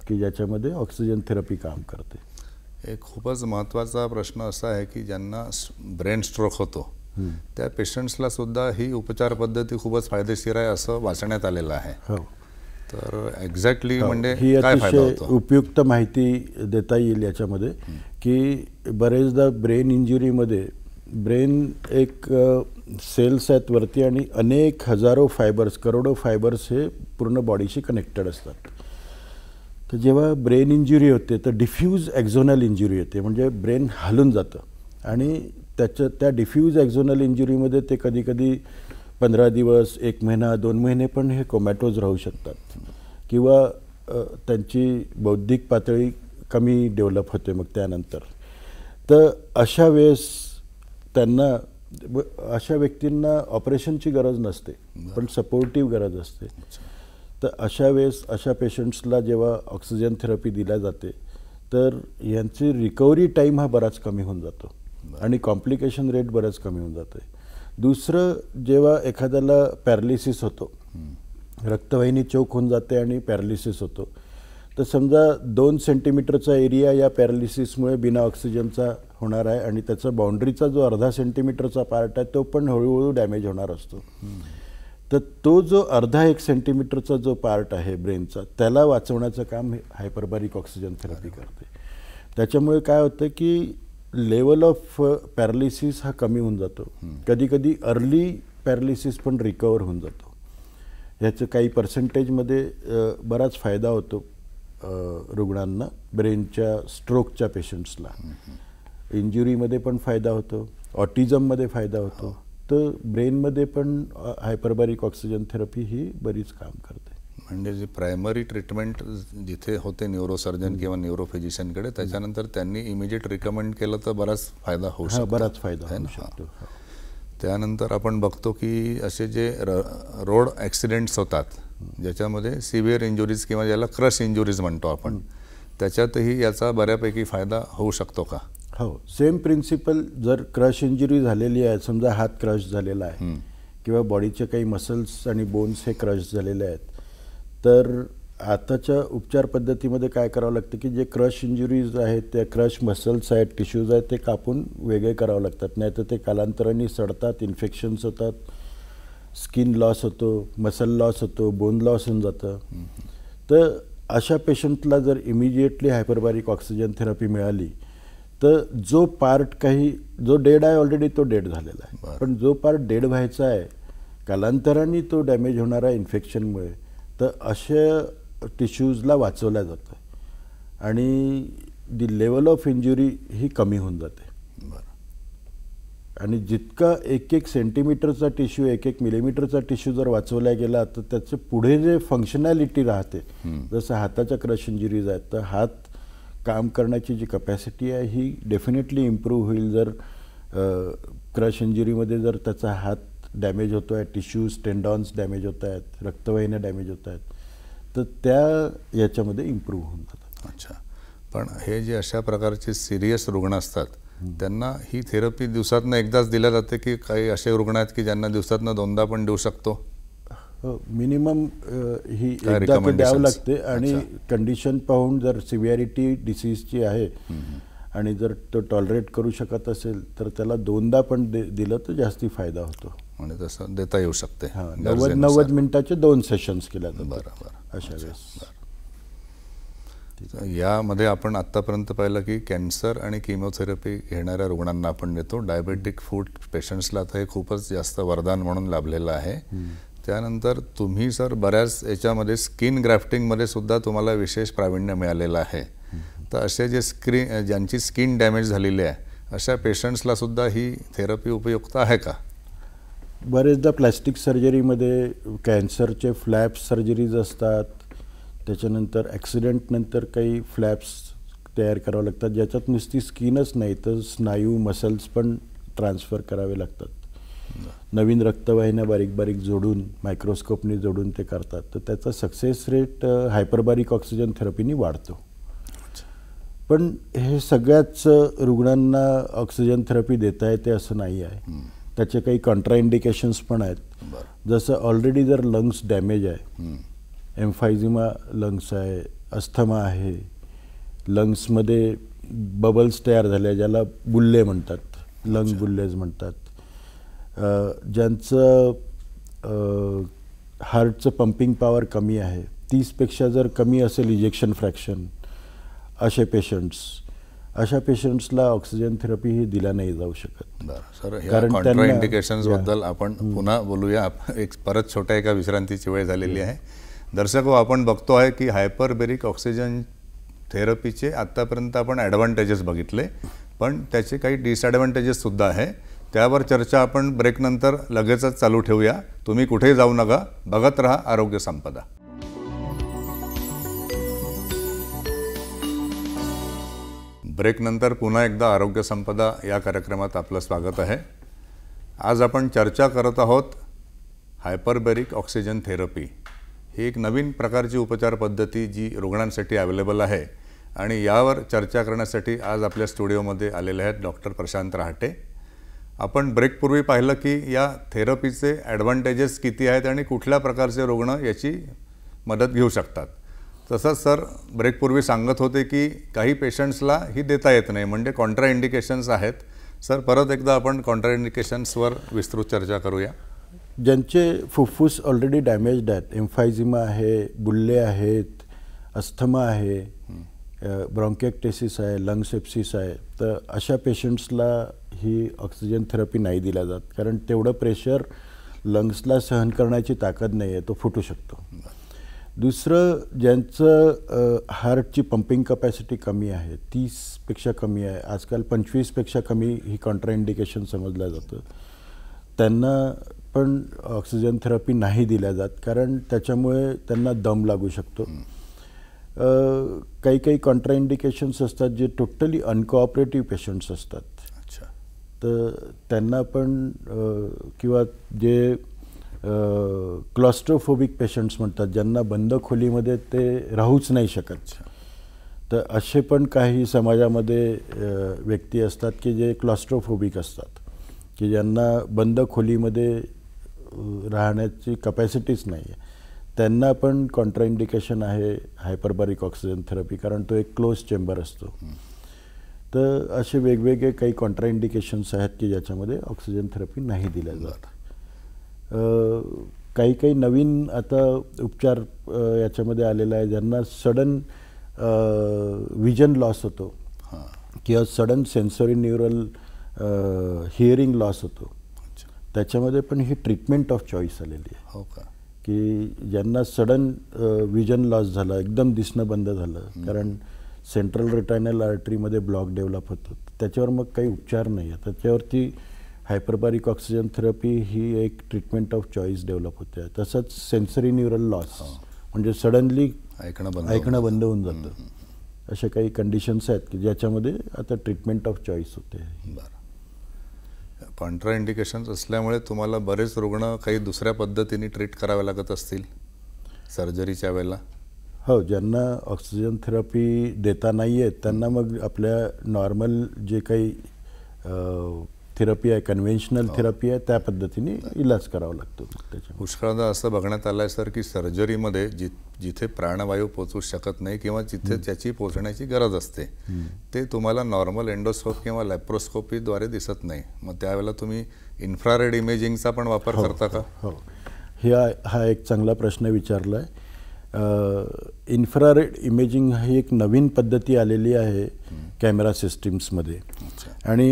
[SPEAKER 2] की ज्याच्यामध्ये ऑक्सिजन थेरपी काम करते
[SPEAKER 1] एक खूपच महत्त्वाचा प्रश्न असा आहे की ज्यांना ब्रेन स्ट्रोक होतो त्या पेशंट्सला सुद्धा ही उपचार पद्धती खूपच फायदेशीर आहे असं वाचण्यात आलेलं आहे हो. तर एक्झॅक्टली हो. म्हणजे ही अतिशय
[SPEAKER 2] उपयुक्त माहिती देता येईल याच्यामध्ये की बरेचदा ब्रेन इंजुरीमध्ये ब्रेन एक सेल्स आहेत वरती आणि अनेक हजारो फायबर्स करोडो फायबर्स हे पूर्ण बॉडीशी कनेक्टेड असतात तर जेव्हा ब्रेन इंजुरी होते तर डिफ्यूज ॲक्झोनल इंजुरी होते म्हणजे ब्रेन हलून जातं आणि त्याच्या त्या डिफ्यूज ॲक्झोनल इंजुरीमध्ये ते कधी कधी पंधरा दिवस एक महिना दोन महिने पण हे कोमॅटोज राहू शकतात किंवा त्यांची बौद्धिक पातळी कमी डेव्हलप होते मग त्यानंतर तर अशा वेळेस त्यांना अशा व्यक्तींना ऑपरेशनची गरज नसते पण सपोर्टिव्ह गरज असते तर अशा वेळेस अशा पेशंट्सला जेव्हा ऑक्सिजन थेरपी दिल्या जाते तर यांची रिकव्हरी टाईम हा बराच कमी होऊन जातो आणि कॉम्प्लिकेशन रेट बरंच कमी होऊन जातं आहे दुसरं जेव्हा एखाद्याला पॅरालिसिस होतो रक्तवाहिनी चोक होऊन जाते आणि पॅरालिसिस होतो तर समजा दोन सेंटीमीटरचा एरिया या पॅरालिसिसमुळे बिना ऑक्सिजनचा होणार आहे आणि त्याचा बाउंड्रीचा जो अर्धा सेंटीमीटरचा पार्ट आहे तो पण हळूहळू डॅमेज होणार असतो तर तो जो अर्धा एक सेंटीमीटरचा जो पार्ट आहे ब्रेनचा त्याला वाचवण्याचं काम हायपरबारिक ऑक्सिजन थेरपी करते त्याच्यामुळे काय होतं की लेवल ऑफ पॅरालिसिस हा कमी होऊन जातो कधी कधी अर्ली पॅरालिसिस पण रिकवर होऊन जातो ह्याचं काही पर्सेंटेजमध्ये बराच फायदा होतो रुग्णांना ब्रेनच्या स्ट्रोकच्या पेशंट्सला इंजुरीमध्ये पण फायदा होतो ऑटिझममध्ये फायदा होतो हो. तर ब्रेनमध्ये पण हायपरबॅरिक ऑक्सिजन थेरपी ही बरीच काम करते
[SPEAKER 1] म्हणजे जे प्रायमरी ट्रीटमेंट जिथे होते न्यूरोसर्जन किंवा न्यूरोफिजिशियनकडे त्याच्यानंतर त्यांनी इमिजिएट रिकमेंड केलं तर बराच फायदा होऊ शकतो बराच फायदा आहे ना हो. त्यानंतर आपण बघतो की असे जे रोड ॲक्सिडेंट्स होतात ज्याच्यामध्ये सिव्हिअर इंजुरीज किंवा ज्याला क्रश इंजुरीज म्हणतो आपण त्याच्यातही याचा बऱ्यापैकी फायदा होऊ शकतो का
[SPEAKER 2] हो सेम प्रिन्सिपल जर क्रश इंजुरी झालेली आहे समजा हात क्रश झालेला आहे किंवा बॉडीचे काही मसल्स आणि बोन्स हे क्रश झालेले आहेत तर आताच्या उपचार पद्धतीमध्ये काय करावं लागतं की जे क्रश इंजुरीज आहेत त्या क्रश मसल्स आहेत टिश्यूज आहेत ते कापून वेगळे करावं लागतात नाहीतर ते कालांतराने सडतात इन्फेक्शन्स होतात स्किन लॉस होतो मसल लॉस होतो बोन लॉस होऊन जातं तर अशा पेशंटला जर इमिजिएटली हायपरबारिक ऑक्सिजन थेरपी मिळाली तर जो पार्ट काही जो डेड आहे ऑलरेडी तो डेड झालेला आहे पण जो पार्ट डेड व्हायचा आहे कालांतराने तो डॅमेज होणारा इन्फेक्शनमुळे तर अशा टिश्यूजला वाचवल्या जातं आणि दी लेवल ऑफ इंजुरी ही कमी होऊन जाते आणि जितका एक एक सेंटीमीटरचा टिश्यू एक एक मिलीमीटरचा टिश्यू जर वाचवला गेला तर त्याचे पुढे जे फंक्शनॅलिटी राहते जसं हाताच्या क्रश इंजुरीज आहेत तर हात काम करण्याची जी कपॅसिटी आहे ही डेफिनेटली इम्प्रूव्ह होईल जर क्रश इंजुरीमध्ये जर त्याचा हात डॅमेज होतो आहे टिश्यूज टेंडॉन्स डॅमेज होत आहेत रक्तवाहिन्या डॅमेज होत आहेत तर त्या याच्यामध्ये इम्प्रूव्ह होऊन जातात अच्छा
[SPEAKER 1] पण हे जे अशा प्रकारचे सिरियस रुग्ण असतात त्यांना ही थेरपी दिवसातनं एकदाच दिल्या जाते की काही असे रुग्ण आहेत की ज्यांना दिवसातनं दोनदा पण देऊ शकतो
[SPEAKER 2] मिनिमम हो, ही एकदा द्यावं लागते आणि कंडिशन पाहून जर सिव्हिअरिटी डिसीजची आहे आणि जर तो टॉलरेट करू शकत असेल तर त्याला दोनदा पण दे दिलं तर जास्ती फायदा होतो म्हणजे तसं देता येऊ शकते नव्वद नव्वद मिनिटाचे दोन सेशन्स केले बरं बरं यामध्ये
[SPEAKER 1] आपण आत्तापर्यंत पाहिलं की कॅन्सर आणि किमोथेरपी घेणाऱ्या रुग्णांना आपण देतो डायबेटिक फूड पेशंट्सला तर हे खूपच जास्त वरदान म्हणून लाभलेलं आहे त्यानंतर तुम्ही सर बऱ्याच याच्यामध्ये स्किन ग्राफ्टिंगमध्ये सुद्धा तुम्हाला विशेष प्रावीण्य मिळालेलं आहे तर असे जे स्क्रीन ज्यांची स्किन डॅमेज झालेली आहे अशा पेशंट्सला सुद्धा ही थेरपी उपयुक्त आहे का
[SPEAKER 2] बरेचदा प्लॅस्टिक सर्जरीमध्ये कॅन्सरचे फ्लॅप सर्जरीज असतात त्याच्यानंतर ॲक्सिडेंटनंतर काही फ्लॅप्स तयार करावे लागतात ज्याच्यात नुसती स्किनच नाही तर स्नायू मसल्स पण ट्रान्सफर करावे लागतात नवीन रक्तवाहिन्या बारीक बारीक जोडून मायक्रोस्कोपनी जोडून ते करतात तर त्याचा सक्सेस रेट हायपरबारिक ऑक्सिजन थेरपीनी वाढतो पण हे सगळ्याच रुग्णांना ऑक्सिजन थेरपी देता येते असं नाही आहे त्याचे काही इंडिकेशन्स पण आहेत जसं ऑलरेडी जर लंग्स डॅमेज आहे एम्फायझिमा लंग्स आहे अस्थमा आहे लंग्समध्ये बबल्स तयार झाले ज्याला बुल्ले म्हणतात लंग बुल्लेज म्हणतात ज्यांचं हार्टचं पंपिंग पॉवर कमी आहे तीसपेक्षा जर कमी असेल इजेक्शन फ्रॅक्शन असे पेशंट्स अशा पेशंट्सला ऑक्सिजन थेरपी ही दिल्या नाही जाऊ शकत सर कारण इंडिकेशन्स
[SPEAKER 1] बद्दल आपण पुन्हा बोलूया एक परत छोट्या एका विश्रांतीची वेळ झालेली आहे दर्शक हो, आपण बघतो आहे की हायपरबेरिक ऑक्सिजन थेरपीचे आतापर्यंत आपण ॲडव्हान्टेजेस बघितले पण त्याचे काही सुद्धा आहे त्यावर चर्चा आपण ब्रेकनंतर लगेचच चालू ठेवूया तुम्ही कुठेही जाऊ नका बघत राहा आरोग्य संपदा ब्रेकनंतर पुन्हा एकदा आरोग्य संपदा या कार्यक्रमात आपलं स्वागत आहे आज आपण चर्चा करत आहोत हायपरबेरिक ऑक्सिजन थेरपी ही एक नवीन प्रकारची उपचार पद्धती जी रुग्णांसाठी अवेलेबल आहे आणि यावर चर्चा करण्यासाठी आज आपल्या स्टुडिओमध्ये आलेले आहेत डॉक्टर प्रशांत रहाटे आपण ब्रेकपूर्वी पाहिलं की या थेरपीचे ॲडव्हान्टेजेस किती आहेत आणि कुठल्या प्रकारचे रुग्ण याची मदत घेऊ शकतात तसंच सर ब्रेकपूर्वी सांगत होते की काही पेशंट्सला ही देता येत नाही म्हणजे कॉन्ट्रा इंडिकेशन्स आहेत सर परत एकदा आपण कॉन्ट्रा इंडिकेशन्सवर विस्तृत चर्चा करूया
[SPEAKER 2] ज्यांचे फुफ्फुस ऑलरेडी डॅमेज्ड आहेत एम्फायझिमा आहे बुल्ले आहेत अस्थमा आहे ब्रॉन्केक्टेसिस आहे लंग सेप्सिस आहे तर अशा पेशंट्सला ही ऑक्सिजन थेरपी नाही दिल्या जात कारण तेवढं प्रेशर लंग्सला सहन करण्याची ताकद नाही आहे तो फुटू शकतो दुसरं ज्यांचं हार्टची पंपिंग कपॅसिटी कमी आहे तीसपेक्षा कमी आहे आजकाल पंचवीसपेक्षा कमी ही कॉन्ट्राइंडिकेशन समजलं जातं त्यांना पण ऑक्सिजन थेरपी नाही दिल्या जात कारण त्याच्यामुळे त्यांना दम लागू शकतो काही काही कॉन्ट्राइंडिकेशन्स असतात जे टोटली अनकोऑपरेटिव्ह पेशंट्स असतात अच्छा तर त्यांना पण किंवा जे क्लॉस्ट्रोफोबिक पेशंट्स म्हणतात ज्यांना बंद खोलीमध्ये ते राहूच नाही शकत तर असे पण काही समाजामध्ये व्यक्ती असतात की जे क्लॉस्ट्रोफोबिक असतात की ज्यांना बंद खोलीमध्ये राहण्याची कपॅसिटीच नाही आहे त्यांना पण कॉन्ट्राइंडिकेशन आहे हायपरबारिक ऑक्सिजन थेरपी कारण तो एक क्लोज चेंबर असतो तर असे वेगवेगळे काही कॉन्ट्राइंडिकेशन्स आहेत की ज्याच्यामध्ये ऑक्सिजन थेरपी नाही दिल्या जात काही काही नवीन आता उपचार याच्यामध्ये आलेला आहे ज्यांना सडन विजन लॉस होतो किंवा sudden sensory neural hearing loss होतो त्याच्यामध्ये पण ही ट्रीटमेंट ऑफ चॉईस आलेली आहे हो का की ज्यांना सडन विजन लॉस झाला एकदम दिसणं बंद झालं कारण सेंट्रल रिटायनल आर्टरीमध्ये ब्लॉक डेव्हलप होतो त्याच्यावर मग काही उपचार नाही आहे त्याच्यावरती हायपरबारिक ऑक्सिजन थेरपी ही एक ट्रीटमेंट ऑफ चॉईस डेव्हलप होते तसंच सेन्सरी न्यूरल लॉस म्हणजे सडनली ऐकणं बंद ऐकणं बंद होऊन जातं असे काही कंडिशन्स आहेत की ज्याच्यामध्ये आता ट्रीटमेंट ऑफ चॉईस होते बरं
[SPEAKER 1] इंडिकेशन असल्यामुळे तुम्हाला बरेच रुग्ण काही दुसऱ्या पद्धतीने ट्रीट करावे लागत असतील सर्जरीच्या वेळेला
[SPEAKER 2] हो ज्यांना ऑक्सिजन थेरपी देता नाही आहेत त्यांना मग आपल्या नॉर्मल जे काही थेरपी आहे कन्व्हेन्शनल थेरपी आहे त्या पद्धतीने इलाज करावा लागतो
[SPEAKER 1] त्याच्या पुष्कळदा असं बघण्यात आलं आहे सर की सर्जरीमध्ये जि जिथे प्राणवायू पोचू शकत नाही किंवा जिथे त्याची पोचण्याची गरज असते ते तुम्हाला नॉर्मल एन्डोस्कोप किंवा लॅप्रोस्कोपीद्वारे दिसत नाही मग त्यावेळेला तुम्ही इन्फ्रारेड इमेजिंगचा पण वापर हो, करता का
[SPEAKER 2] हो ह्या हो. हा एक चांगला प्रश्न विचारला आहे इन्फ्रारेड इमेजिंग ही एक नवीन पद्धती आलेली आहे कॅमेरा सिस्टीम्समध्ये आणि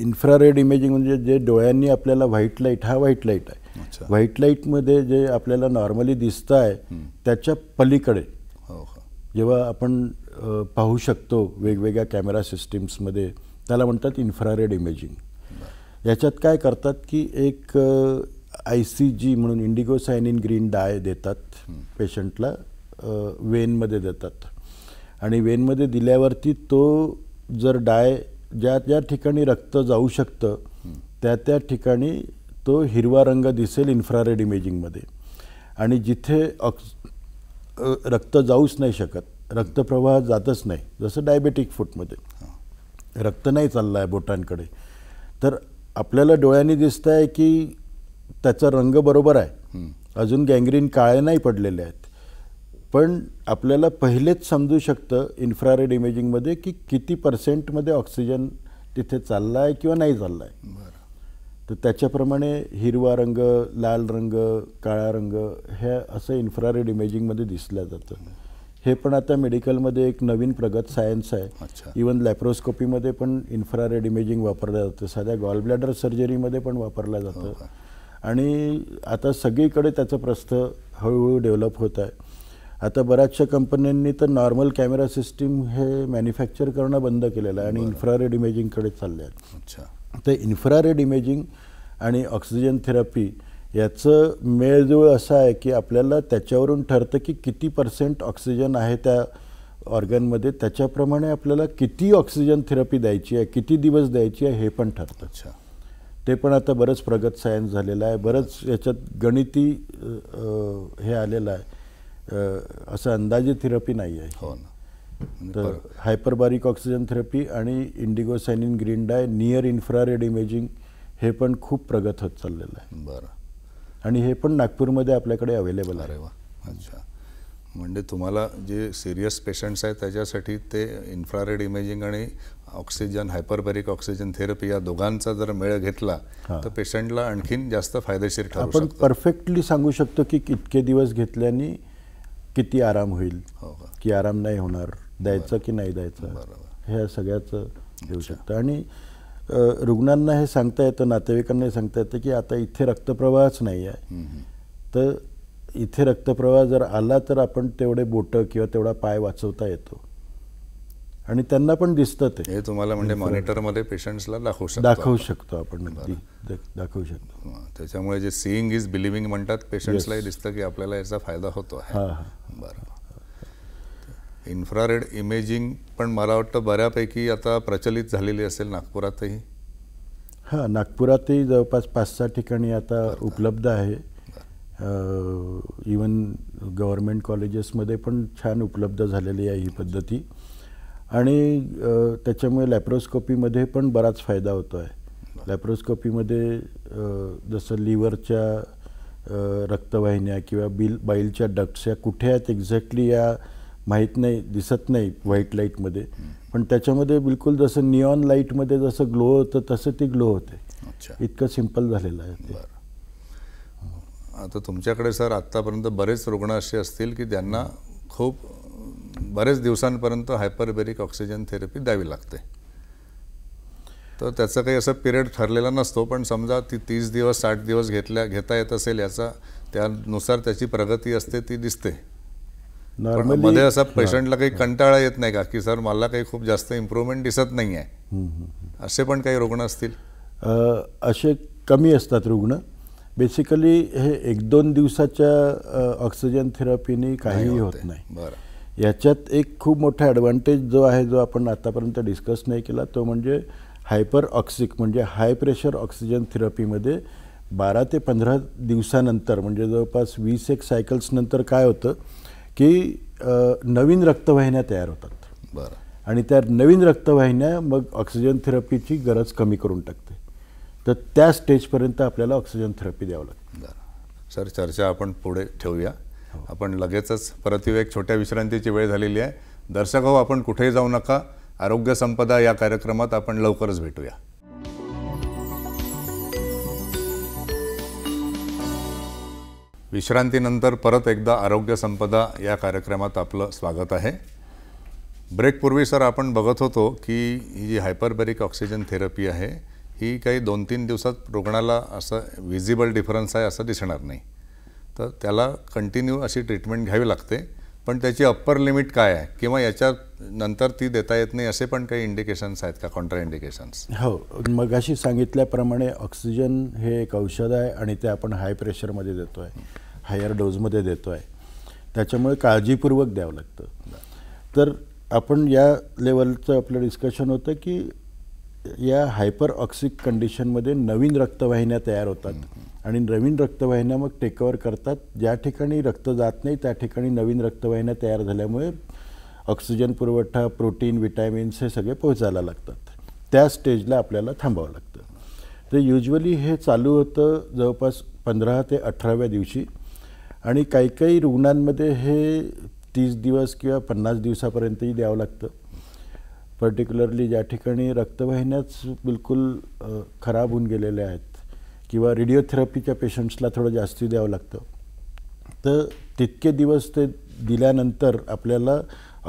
[SPEAKER 2] इन्फ्रारेड इमेजिंग म्हणजे जे डोळ्यांनी आपल्याला व्हाईट लाईट हा व्हाईट लाईट आहे व्हाईट लाईटमध्ये जे आपल्याला नॉर्मली दिसतं आहे त्याच्या पलीकडे हो, हो. जेव्हा आपण पाहू शकतो वेगवेगळ्या कॅमेरा सिस्टीम्समध्ये त्याला म्हणतात इन्फ्रारेड इमेजिंग याच्यात काय करतात की एक आय सी जी म्हणून indigo cyanine green dye देतात पेशंटला वेनमध्ये देतात आणि वेनमध्ये दिल्यावरती तो जर डाय ज्या त्या ठिकाणी रक्त जाऊ शकतं त्या त्या ठिकाणी तो हिरवा रंग दिसेल इन्फ्रारेड इमेजिंगमध्ये आणि जिथे ऑक्स रक्त जाऊच नाही शकत रक्तप्रवाह जातच नाही जसं डायबेटिक फूटमध्ये रक्त नाही चाललं आहे बोटांकडे तर आपल्याला डोळ्यांनी दिसतं आहे की त्याचा रंग बरोबर आहे अजून गँग्रीन काळे नाही पडलेले आहेत पण आपल्याला पहिलेच समजू शकतं इन्फ्रारेड इमेजिंगमध्ये की किती पर्सेंटमध्ये ऑक्सिजन तिथे चालला आहे किंवा नाही चालला आहे तर त्याच्याप्रमाणे हिरवा रंग लाल रंग काळा रंग हे असं इन्फ्रारेड इमेजिंगमध्ये दिसलं जातं हे पण आता मेडिकलमध्ये एक नवीन प्रगत सायन्स आहे इवन लॅप्रोस्कोपीमध्ये पण इन्फ्रारेड इमेजिंग वापरलं जातं साध्या गॉलब्लॅडर सर्जरीमध्ये पण वापरलं हो जातं आणि आता सगळीकडे त्याचं प्रस्थ हळूहळू डेव्हलप होत आहे आता बऱ्याचशा कंपन्यांनी तर नॉर्मल कॅमेरा सिस्टीम हे मॅन्युफॅक्चर करणं बंद केलेलं आहे आणि इन्फ्रारेड इमेजिंगकडे चालले आहेत अच्छा तर इन्फ्रारेड इमेजिंग आणि ऑक्सिजन थेरपी याचं मेळजुळ असं आहे की आपल्याला त्याच्यावरून ठरतं की किती पर्सेंट ऑक्सिजन आहे त्या ऑर्गनमध्ये त्याच्याप्रमाणे आपल्याला किती ऑक्सिजन थेरपी द्यायची आहे किती दिवस द्यायची आहे हे पण ठरतं अच्छा ते पण आता बरंच प्रगत सायन्स झालेलं आहे बरंच याच्यात गणिती हे आलेलं आहे असं अंदाजे थेरपी नाही आहे हो ना म्हणजे तर हायपरबारिक ऑक्सिजन थेरपी आणि indigo cyanine green dye near infrared imaging हे पण खूप प्रगत होत चाललेलं आहे बरं आणि हे पण नागपूरमध्ये आपल्याकडे अवेलेबल आहे वा अच्छा
[SPEAKER 1] म्हणजे तुम्हाला जे सिरियस पेशंट्स आहेत त्याच्यासाठी ते इन्फ्रारेड इमेजिंग आणि ऑक्सिजन हायपरबेरिक ऑक्सिजन थेरपी या दोघांचा जर मेळ घेतला तर पेशंटला आणखीन जास्त फायदेशीर ठरतो आपण
[SPEAKER 2] परफेक्टली सांगू शकतो की इतके दिवस घेतल्याने किती आराम होईल हो की आराम नाही होणार द्यायचं की नाही द्यायचं ह्या सगळ्याचं येऊ शकतं आणि रुग्णांना हे सांगता येतं नातेवाईकांना सांगता येतं की आता इथे रक्तप्रवाहच नाही आहे तर इथे रक्तप्रवाह जर आला तर आपण तेवढे बोटं किंवा तेवढा पाय वाचवता येतो आणि त्यांना पण दिसतं ते हे तुम्हाला म्हणजे मॉनिटरमध्ये
[SPEAKER 1] पेशंट्सला दाखवू शकतो दाखवू
[SPEAKER 2] शकतो आपण दाखवू शकतो
[SPEAKER 1] त्याच्यामुळे जे सीईंग इज बिलिव्हिंग म्हणतात पेशंट्सलाही दिसतं की आपल्याला याचा फायदा होतो बरं इन्फ्रारेड इमेजिंग पण मला वाटतं बऱ्यापैकी आता प्रचलित झालेली असेल नागपुरातही
[SPEAKER 2] हां नागपुरातही जवळपास पाच सहा ठिकाणी आता उपलब्ध आहे इवन गव्हर्मेंट कॉलेजेसमध्ये पण छान उपलब्ध झालेली आहे ही पद्धती आणि त्याच्यामुळे लॅप्रोस्कोपीमध्ये पण बराच फायदा होतो आहे लॅप्रोस्कोपीमध्ये जसं लिव्हरच्या रक्तवाहिन्या किंवा बिल बाईलच्या डक्ट्स या कुठे आहेत एक्झॅक्टली या माहीत नाही दिसत नाही व्हाईट लाईटमध्ये पण त्याच्यामध्ये बिलकुल जसं निऑन लाईटमध्ये जसं ग्लो होतं तसं ती ग्लो होते इतकं सिम्पल झालेलं आहे
[SPEAKER 1] आता तुमच्याकडे सर आत्तापर्यंत बरेच रुग्ण असे असतील की त्यांना खूप बरेच दिवसांपर्यंत हायपरबेरिक ऑक्सिजन थेरपी द्यावी लागते तर त्याचा काही असं पिरियड ठरलेला नसतो पण समजा ती तीस दिवस साठ दिवस घेतल्या घेता येत असेल याचा त्यानुसार त्याची प्रगती असते ती दिसते
[SPEAKER 2] मध्ये असा पेशंटला
[SPEAKER 1] काही कंटाळा येत नाही का की सर मला काही खूप जास्त इम्प्रूव्हमेंट दिसत नाही आहे असे पण काही रुग्ण असतील
[SPEAKER 2] असे कमी असतात रुग्ण बेसिकली हे एक दोन दिवसाच्या ऑक्सिजन थेरपीने काहीही होत नाही बरं याच्यात एक खूप मोठा ॲडव्हान्टेज जो आहे जो आपण आतापर्यंत डिस्कस नाही केला तो म्हणजे हायपर ऑक्सिक म्हणजे हाय प्रेशर ऑक्सिजन थेरपीमध्ये बारा ते पंधरा दिवसानंतर म्हणजे जवळपास वीस एक सायकल्सनंतर काय होतं की नवीन रक्तवाहिन्या तयार होतात बरं आणि त्या नवीन रक्तवाहिन्या मग ऑक्सिजन थेरपीची गरज कमी करून टाकते तर त्या स्टेजपर्यंत आपल्याला ऑक्सिजन थेरपी द्यावं लागते
[SPEAKER 1] बरं सर चर्चा आपण पुढे ठेवूया आपण लगेचच परत येऊ एक छोट्या विश्रांतीची वेळ झालेली आहे दर्शक हो आपण कुठेही जाऊ नका आरोग्य संपदा या कार्यक्रमात आपण लवकरच भेटूया विश्रांतीनंतर परत एकदा आरोग्य संपदा या कार्यक्रमात आपलं स्वागत आहे ब्रेकपूर्वी सर आपण बघत होतो की ही जी हायपरबेरिक ऑक्सिजन थेरपी आहे ही काही दोन तीन दिवसात रुग्णाला असं विजिबल डिफरन्स आहे असं दिसणार नाही तर त्याला कंटिन्यू अशी ट्रीटमेंट घ्यावी लागते पण त्याची अप्पर लिमिट काय आहे किंवा याच्या नंतर ती देता येत नाही असे पण काही इंडिकेशन्स आहेत का कॉन्ट्रा इंडिकेशन्स
[SPEAKER 2] हो मग अशी सांगितल्याप्रमाणे ऑक्सिजन हे एक औषध आहे आणि ते आपण हाय प्रेशरमध्ये देतो आहे हायर डोजमध्ये देतो आहे त्याच्यामुळे काळजीपूर्वक द्यावं लागतं तर आपण या लेवलचं आपलं डिस्कशन होतं की या हायपर ऑक्सिक कंडिशनमध्ये नवीन रक्तवाहिन्या तयार होतात आणि नवीन रक्तवाहिन्या मग टेकवर करतात ज्या ठिकाणी रक्त जात नाही त्या ठिकाणी नवीन रक्तवाहिन्या तयार झाल्यामुळे ऑक्सिजन पुरवठा प्रोटीन विटॅमिन्स हे सगळे पोहोचायला लागतात त्या स्टेजला आपल्याला थांबावं लागतं तर युजली हे चालू होतं जवळपास पंधरा ते अठराव्या दिवशी आणि काही काही रुग्णांमध्ये हे तीस दिवस किंवा पन्नास दिवसापर्यंतही द्यावं लागतं पर्टिक्युलरली ज्या ठिकाणी रक्तवाहिन्याच बिलकुल खराब होऊन गेलेल्या आहेत किंवा रेडिओथेरपीच्या पेशंट्सला थोडं जास्ती द्यावं लागतं तर तितके दिवस ते दिल्यानंतर आपल्याला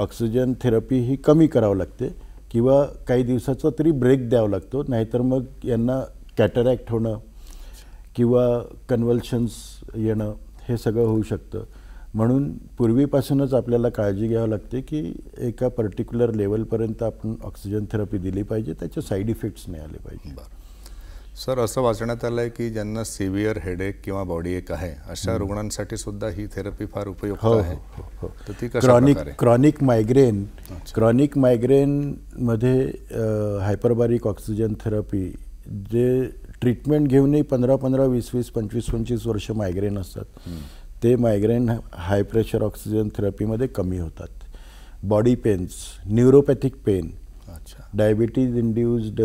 [SPEAKER 2] ऑक्सिजन थेरपी ही कमी करावं लागते किंवा काही दिवसाचा तरी ब्रेक द्यावा लागतो नाहीतर मग यांना कॅटरॅक्ट होणं किंवा कन्व्हल्शन्स येणं हे सगळं होऊ शकतं म्हणून पूर्वीपासूनच आपल्याला काळजी घ्यावी लागते की एका पर्टिक्युलर लेवलपर्यंत आपण ऑक्सिजन थेरपी दिली पाहिजे त्याचे साईड इफेक्ट्स नाही आले पाहिजे
[SPEAKER 1] सर असं वाचण्यात आलं आहे की ज्यांना सिव्हिअर हेडेक किंवा बॉडी एक आहे अशा रुग्णांसाठी सुद्धा ही थेरपी फार उपयुक्त हो, आहे हो, हो, तर क्रॉनिक
[SPEAKER 2] क्रॉनिक मायग्रेन क्रॉनिक मायग्रेनमध्ये हायपरबारिक ऑक्सिजन थेरपी जे ट्रीटमेंट घेऊनही पंधरा पंधरा वीस वीस पंचवीस पंचवीस वर्ष मायग्रेन असतात ते मायग्रेन हाय प्रेशर ऑक्सिजन थेरपीमध्ये कमी होतात body pains neuropathic pain diabetes induced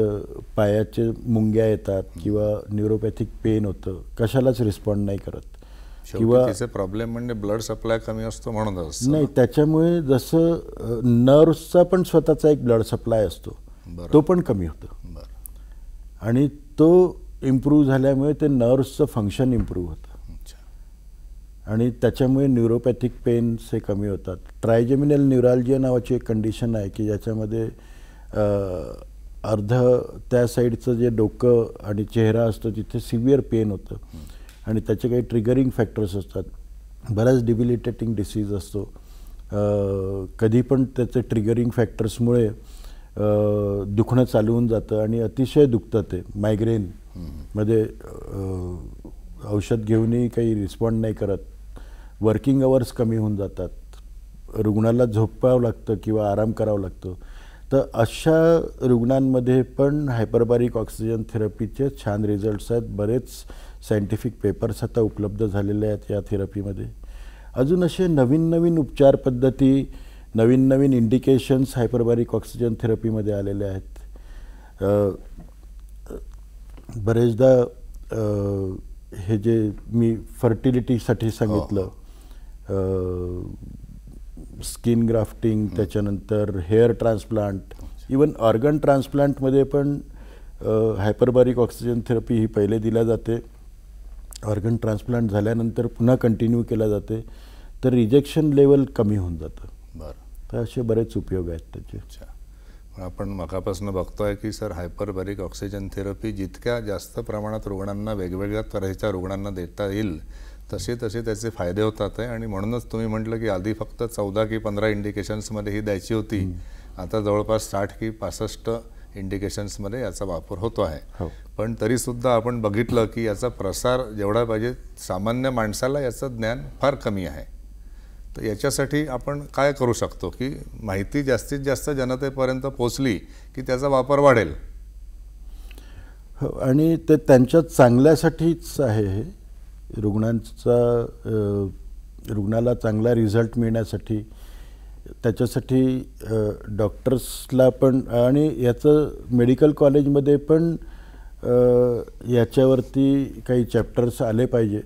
[SPEAKER 2] पायाचे मुंग्या येतात किंवा न्युरोपॅथिक पेन होतं कशालाच रिस्पॉन्ड नाही करत किंवा
[SPEAKER 1] प्रॉब्लेम म्हणजे ब्लड सप्लाय कमी असतो म्हणून नाही
[SPEAKER 2] त्याच्यामुळे जसं नर्व्सचा पण स्वतःचा एक ब्लड सप्लाय असतो तो पण कमी होतो आणि तो इम्प्रूव्ह झाल्यामुळे ते नर्व्सचं फंक्शन इम्प्रूव्ह होतं आणि त्याच्यामुळे न्युरोपॅथिक पेन्स हे कमी होतात ट्रायजेमिनल न्युराल्जिया नावाची एक कंडिशन आहे की ज्याच्यामध्ये अर्ध त्या साईडचं जे डोकं आणि चेहरा असतो तिथे सिव्हिअर पेन होतं आणि त्याचे काही ट्रिगरिंग फॅक्टर्स असतात बऱ्याच डिबिलिटेटिंग डिसीज असतो कधी पण त्याचे ट्रिगरिंग फॅक्टर्समुळे दुखणं होऊन जातं आणि अतिशय दुखतं ते मायग्रेनमध्ये औषध घेऊनही काही रिस्पॉन्ड नाही करत वर्किंग आवर्स कमी होऊन जातात रुग्णाला झोपावं लागतं किंवा आराम करावा लागतो तर अशा रुग्णांमध्ये पण हायपरबारिक ऑक्सिजन थेरपीचे छान रिझल्ट्स आहेत बरेच सायंटिफिक पेपर्स आता उपलब्ध झालेले आहेत या थेरपीमध्ये अजून असे नवीन नवीन उपचार पद्धती नवीन नवीन इंडिकेशन्स हायपरबारिक ऑक्सिजन थेरपीमध्ये आलेले आहेत बरेचदा हे जे मी फर्टिलिटीसाठी सांगितलं हो. स्किन ग्राफ्टिंग त्याच्यानंतर हेअर ट्रान्सप्लांट इवन ऑर्गन ट्रान्सप्लांटमध्ये पण हायपरबारिक ऑक्सिजन थेरपी ही पहिले दिल्या जाते ऑर्गन ट्रान्सप्लांट झाल्यानंतर पुन्हा कंटिन्यू केला जाते तर रिजेक्शन लेवल कमी होऊन जातं बरं तर असे बरेच उपयोग आहेत त्याचे अच्छा
[SPEAKER 1] आपण बघतो बघतोय की सर हायपरबारीक ऑक्सिजन थेरपी जितक्या जास्त प्रमाणात रुग्णांना वेगवेगळ्या तऱ्हेच्या रुग्णांना देता येईल तसे तसे त्याचे फायदे होतात आहे आणि म्हणूनच तुम्ही म्हटलं की आधी फक्त चौदा की पंधरा इंडिकेशन्समध्ये ही द्यायची होती आता जवळपास साठ की पासष्ट इंडिकेशन्समध्ये याचा वापर होतो आहे हो. पण तरीसुद्धा आपण बघितलं की याचा प्रसार जेवढा पाहिजे सामान्य माणसाला याचं ज्ञान फार कमी आहे तर याच्यासाठी आपण काय करू शकतो की माहिती जास्तीत जास्त जनतेपर्यंत पोचली की त्याचा वापर वाढेल
[SPEAKER 2] हो, आणि ते त्यांच्या चांगल्यासाठीच आहे रुग्णांचा रुग्णाला चांगला रिझल्ट मिळण्यासाठी त्याच्यासाठी डॉक्टर्सला पण आणि याचं मेडिकल कॉलेजमध्ये पण याच्यावरती काही चॅप्टर्स आले पाहिजे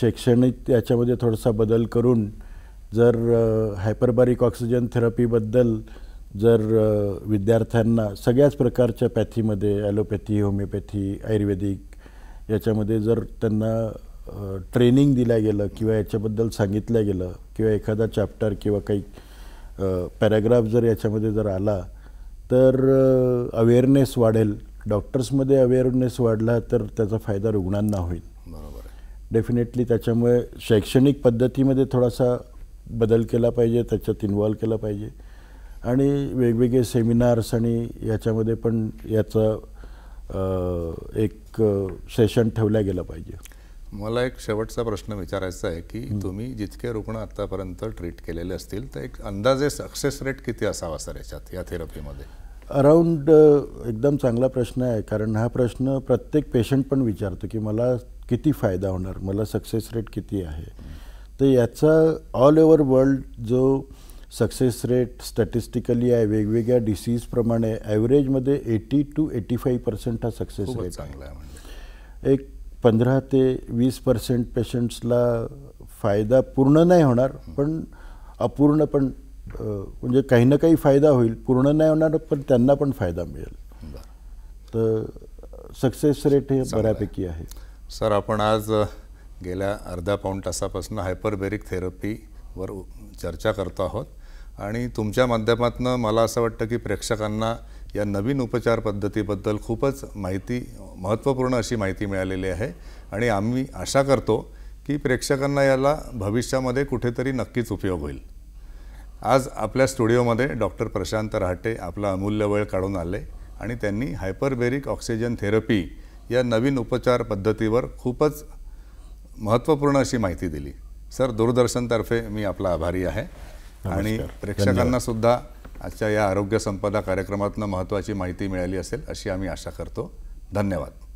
[SPEAKER 2] शैक्षणिक याच्यामध्ये थोडासा बदल करून जर हायपरबारिक ऑक्सिजन थेरपीबद्दल जर विद्यार्थ्यांना सगळ्याच प्रकारच्या पॅथीमध्ये ॲलोपॅथी होमिओपॅथी आयुर्वेदिक याच्यामध्ये जर त्यांना ट्रेनिंग दिल्या गेलं किंवा याच्याबद्दल सांगितलं गेलं किंवा एखादा चॅप्टर किंवा काही पॅराग्राफ जर याच्यामध्ये जर आला तर अवेअरनेस वाढेल डॉक्टर्समध्ये अवेअरनेस वाढला तर त्याचा फायदा रुग्णांना होईल बरोबर डेफिनेटली त्याच्यामुळे शैक्षणिक पद्धतीमध्ये थोडासा बदल केला पाहिजे त्याच्यात इन्व्हॉल्व केला पाहिजे आणि वेगवेगळे सेमिनार्स आणि याच्यामध्ये पण याचा एक सेशन ठेवल्या गेलं पाहिजे
[SPEAKER 1] मला एक शेवटचा प्रश्न विचारायचा आहे की तुम्ही जितके रुग्ण आतापर्यंत ट्रीट केलेले असतील तर एक अंदाजे सक्सेस रेट किती असावा सर याच्यात या थेरपीमध्ये
[SPEAKER 2] अराऊंड एकदम चांगला प्रश्न आहे कारण हा प्रश्न प्रत्येक पेशंट पण विचारतो की मला किती फायदा होणार मला सक्सेस रेट किती आहे तर याचा ऑल ओव्हर वर्ल्ड जो सक्सेस रेट स्टॅटिस्टिकली आहे वेगवेगळ्या डिसीजप्रमाणे ॲव्हरेजमध्ये eighty two eighty five percent हा सक्सेस रेट चांगला आहे म्हणजे. एक पंधरा ते वीस पर्सेंट पेशंट्सला फायदा पूर्ण नाही होणार पण अपूर्ण पण म्हणजे काही ना काही फायदा होईल पूर्ण नाही होणार पण त्यांना पण फायदा मिळेल तर सक्सेस रेट हे बऱ्यापैकी आहे
[SPEAKER 1] सर आपण आज गेल्या अर्धा पाऊण तासापासून हायपरबेरिक थेरपीवर चर्चा करतो आहोत आणि तुमच्या माध्यमातून मला असं वाटतं की प्रेक्षकांना या नवीन उपचार पद्धतीबद्दल खूपच माहिती महत्त्वपूर्ण अशी माहिती मिळालेली आहे आणि आम्ही आशा करतो की प्रेक्षकांना याला भविष्यामध्ये कुठेतरी नक्कीच उपयोग होईल आज आपल्या स्टुडिओमध्ये डॉक्टर प्रशांत रहाटे आपला अमूल्य वेळ काढून आले आणि त्यांनी हायपरबेरिक ऑक्सिजन थेरपी या नवीन उपचार पद्धतीवर खूपच महत्त्वपूर्ण अशी माहिती दिली सर दूरदर्शनतर्फे मी आपला आभारी आहे आणि प्रेक्षकांना सुद्धा आजच्या या आरोग्य संपदा कार्यक्रमातून महत्त्वाची माहिती मिळाली असेल अशी आम्ही आशा करतो धन्यवाद